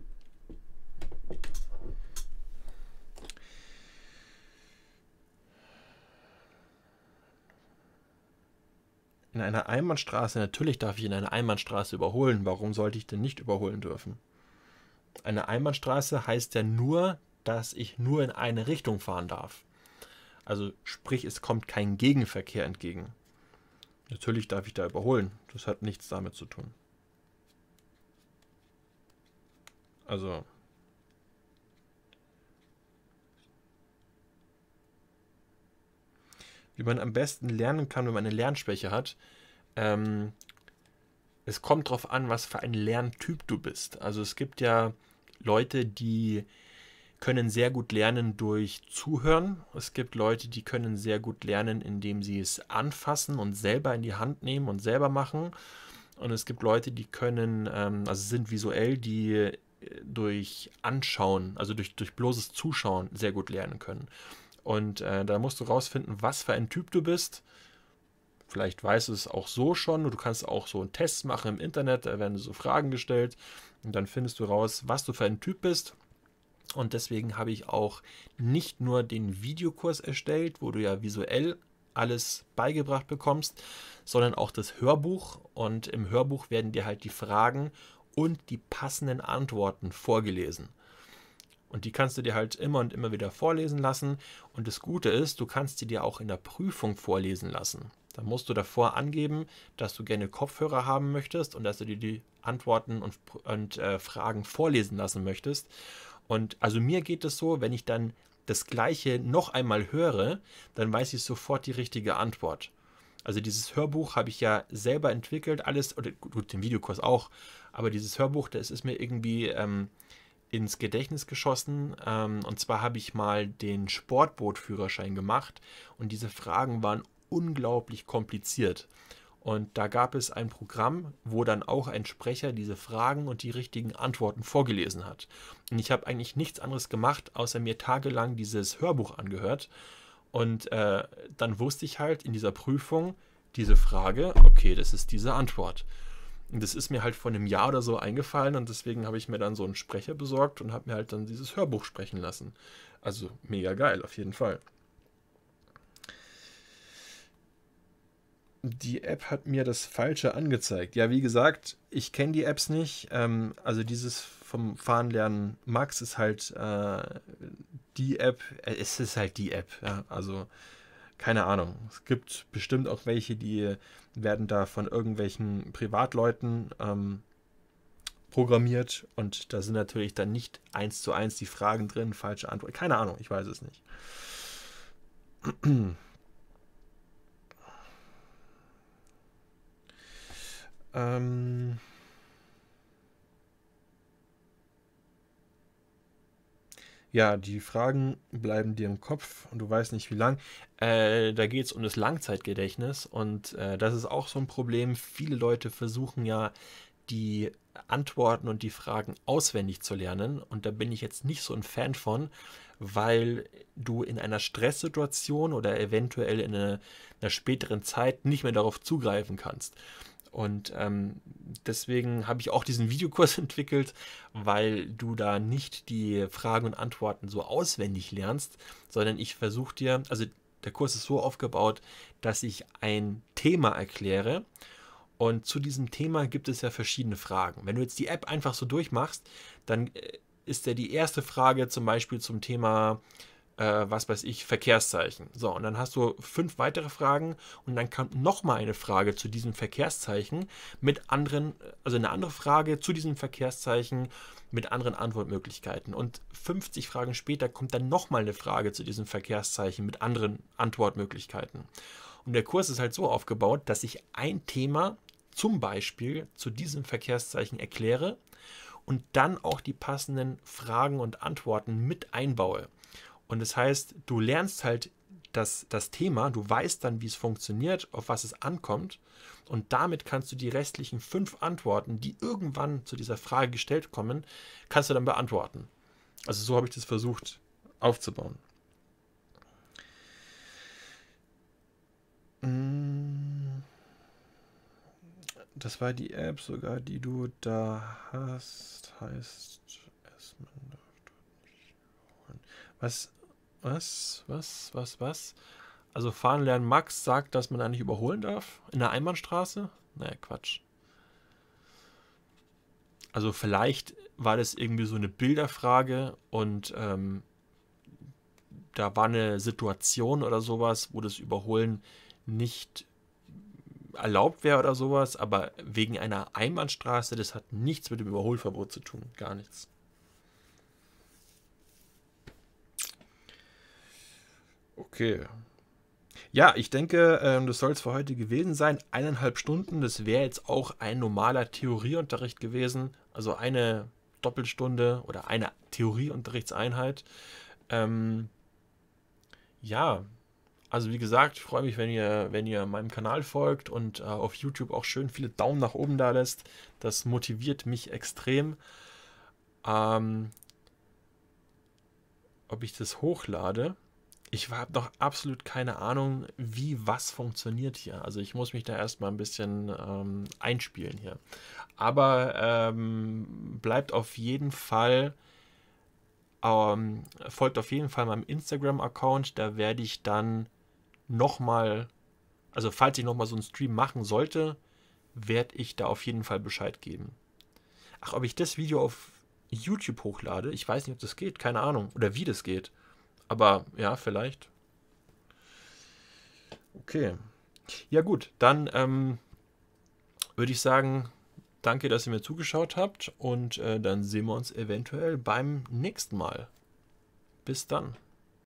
In einer Einbahnstraße, natürlich darf ich in einer Einbahnstraße überholen. Warum sollte ich denn nicht überholen dürfen? eine Einbahnstraße heißt ja nur, dass ich nur in eine Richtung fahren darf. Also sprich, es kommt kein Gegenverkehr entgegen. Natürlich darf ich da überholen. Das hat nichts damit zu tun. Also. Wie man am besten lernen kann, wenn man eine Lernschwäche hat. Ähm, es kommt darauf an, was für ein Lerntyp du bist. Also es gibt ja Leute, die können sehr gut lernen durch Zuhören. Es gibt Leute, die können sehr gut lernen, indem sie es anfassen und selber in die Hand nehmen und selber machen. Und es gibt Leute, die können, ähm, also sind visuell, die äh, durch Anschauen, also durch, durch bloßes Zuschauen sehr gut lernen können. Und äh, da musst du rausfinden, was für ein Typ du bist. Vielleicht weißt du es auch so schon. Du kannst auch so einen Test machen im Internet, da werden so Fragen gestellt. Und dann findest du raus, was du für ein Typ bist. Und deswegen habe ich auch nicht nur den Videokurs erstellt, wo du ja visuell alles beigebracht bekommst, sondern auch das Hörbuch. Und im Hörbuch werden dir halt die Fragen und die passenden Antworten vorgelesen. Und die kannst du dir halt immer und immer wieder vorlesen lassen. Und das Gute ist, du kannst sie dir auch in der Prüfung vorlesen lassen. Dann musst du davor angeben, dass du gerne Kopfhörer haben möchtest und dass du dir die Antworten und, und äh, Fragen vorlesen lassen möchtest. Und also mir geht es so, wenn ich dann das Gleiche noch einmal höre, dann weiß ich sofort die richtige Antwort. Also dieses Hörbuch habe ich ja selber entwickelt, alles, oder gut, den Videokurs auch, aber dieses Hörbuch, das ist mir irgendwie ähm, ins Gedächtnis geschossen. Ähm, und zwar habe ich mal den Sportbootführerschein gemacht und diese Fragen waren unglaublich kompliziert. Und da gab es ein Programm, wo dann auch ein Sprecher diese Fragen und die richtigen Antworten vorgelesen hat. Und ich habe eigentlich nichts anderes gemacht, außer mir tagelang dieses Hörbuch angehört. Und äh, dann wusste ich halt in dieser Prüfung diese Frage, okay, das ist diese Antwort. Und das ist mir halt vor einem Jahr oder so eingefallen und deswegen habe ich mir dann so einen Sprecher besorgt und habe mir halt dann dieses Hörbuch sprechen lassen. Also mega geil, auf jeden Fall. die App hat mir das Falsche angezeigt. Ja, wie gesagt, ich kenne die Apps nicht. Ähm, also dieses vom Fahren lernen Max ist halt äh, die App. Äh, es ist halt die App. Ja? Also keine Ahnung. Es gibt bestimmt auch welche, die werden da von irgendwelchen Privatleuten ähm, programmiert und da sind natürlich dann nicht eins zu eins die Fragen drin, falsche Antworten. Keine Ahnung, ich weiß es nicht. [CLEARS THROAT] Ähm ja, die Fragen bleiben dir im Kopf und du weißt nicht wie lang. Äh, da geht es um das Langzeitgedächtnis und äh, das ist auch so ein Problem. Viele Leute versuchen ja die Antworten und die Fragen auswendig zu lernen und da bin ich jetzt nicht so ein Fan von, weil du in einer Stresssituation oder eventuell in einer, einer späteren Zeit nicht mehr darauf zugreifen kannst. Und ähm, deswegen habe ich auch diesen Videokurs [LAUGHS] entwickelt, weil du da nicht die Fragen und Antworten so auswendig lernst, sondern ich versuche dir, also der Kurs ist so aufgebaut, dass ich ein Thema erkläre. Und zu diesem Thema gibt es ja verschiedene Fragen. Wenn du jetzt die App einfach so durchmachst, dann äh, ist ja die erste Frage zum Beispiel zum Thema äh, was weiß ich, Verkehrszeichen. So, und dann hast du fünf weitere Fragen und dann kommt nochmal eine Frage zu diesem Verkehrszeichen mit anderen, also eine andere Frage zu diesem Verkehrszeichen mit anderen Antwortmöglichkeiten. Und 50 Fragen später kommt dann nochmal eine Frage zu diesem Verkehrszeichen mit anderen Antwortmöglichkeiten. Und der Kurs ist halt so aufgebaut, dass ich ein Thema zum Beispiel zu diesem Verkehrszeichen erkläre und dann auch die passenden Fragen und Antworten mit einbaue. Und das heißt, du lernst halt das, das Thema, du weißt dann, wie es funktioniert, auf was es ankommt. Und damit kannst du die restlichen fünf Antworten, die irgendwann zu dieser Frage gestellt kommen, kannst du dann beantworten. Also so habe ich das versucht aufzubauen. Mm. Das war die App sogar, die du da hast, heißt es. Was was, was, was, was? Also fahren lernen Max sagt, dass man da nicht überholen darf? In der Einbahnstraße? Naja, Quatsch. Also vielleicht war das irgendwie so eine Bilderfrage und ähm, da war eine Situation oder sowas, wo das Überholen nicht erlaubt wäre oder sowas, aber wegen einer Einbahnstraße, das hat nichts mit dem Überholverbot zu tun, gar nichts. Okay. Ja, ich denke, ähm, das soll es für heute gewesen sein. Eineinhalb Stunden, das wäre jetzt auch ein normaler Theorieunterricht gewesen. Also eine Doppelstunde oder eine Theorieunterrichtseinheit. Ähm, ja, also wie gesagt, ich freue mich, wenn ihr, wenn ihr meinem Kanal folgt und äh, auf YouTube auch schön viele Daumen nach oben da lässt. Das motiviert mich extrem. Ähm, ob ich das hochlade? ich habe doch absolut keine Ahnung, wie was funktioniert hier. Also ich muss mich da erstmal ein bisschen ähm, einspielen hier. Aber ähm, bleibt auf jeden Fall, ähm, folgt auf jeden Fall meinem Instagram-Account. Da werde ich dann nochmal, also falls ich nochmal so einen Stream machen sollte, werde ich da auf jeden Fall Bescheid geben. Ach, ob ich das Video auf YouTube hochlade? Ich weiß nicht, ob das geht. Keine Ahnung. Oder wie das geht. Aber ja, vielleicht. Okay. Ja gut, dann ähm, würde ich sagen, danke, dass ihr mir zugeschaut habt und äh, dann sehen wir uns eventuell beim nächsten Mal. Bis dann.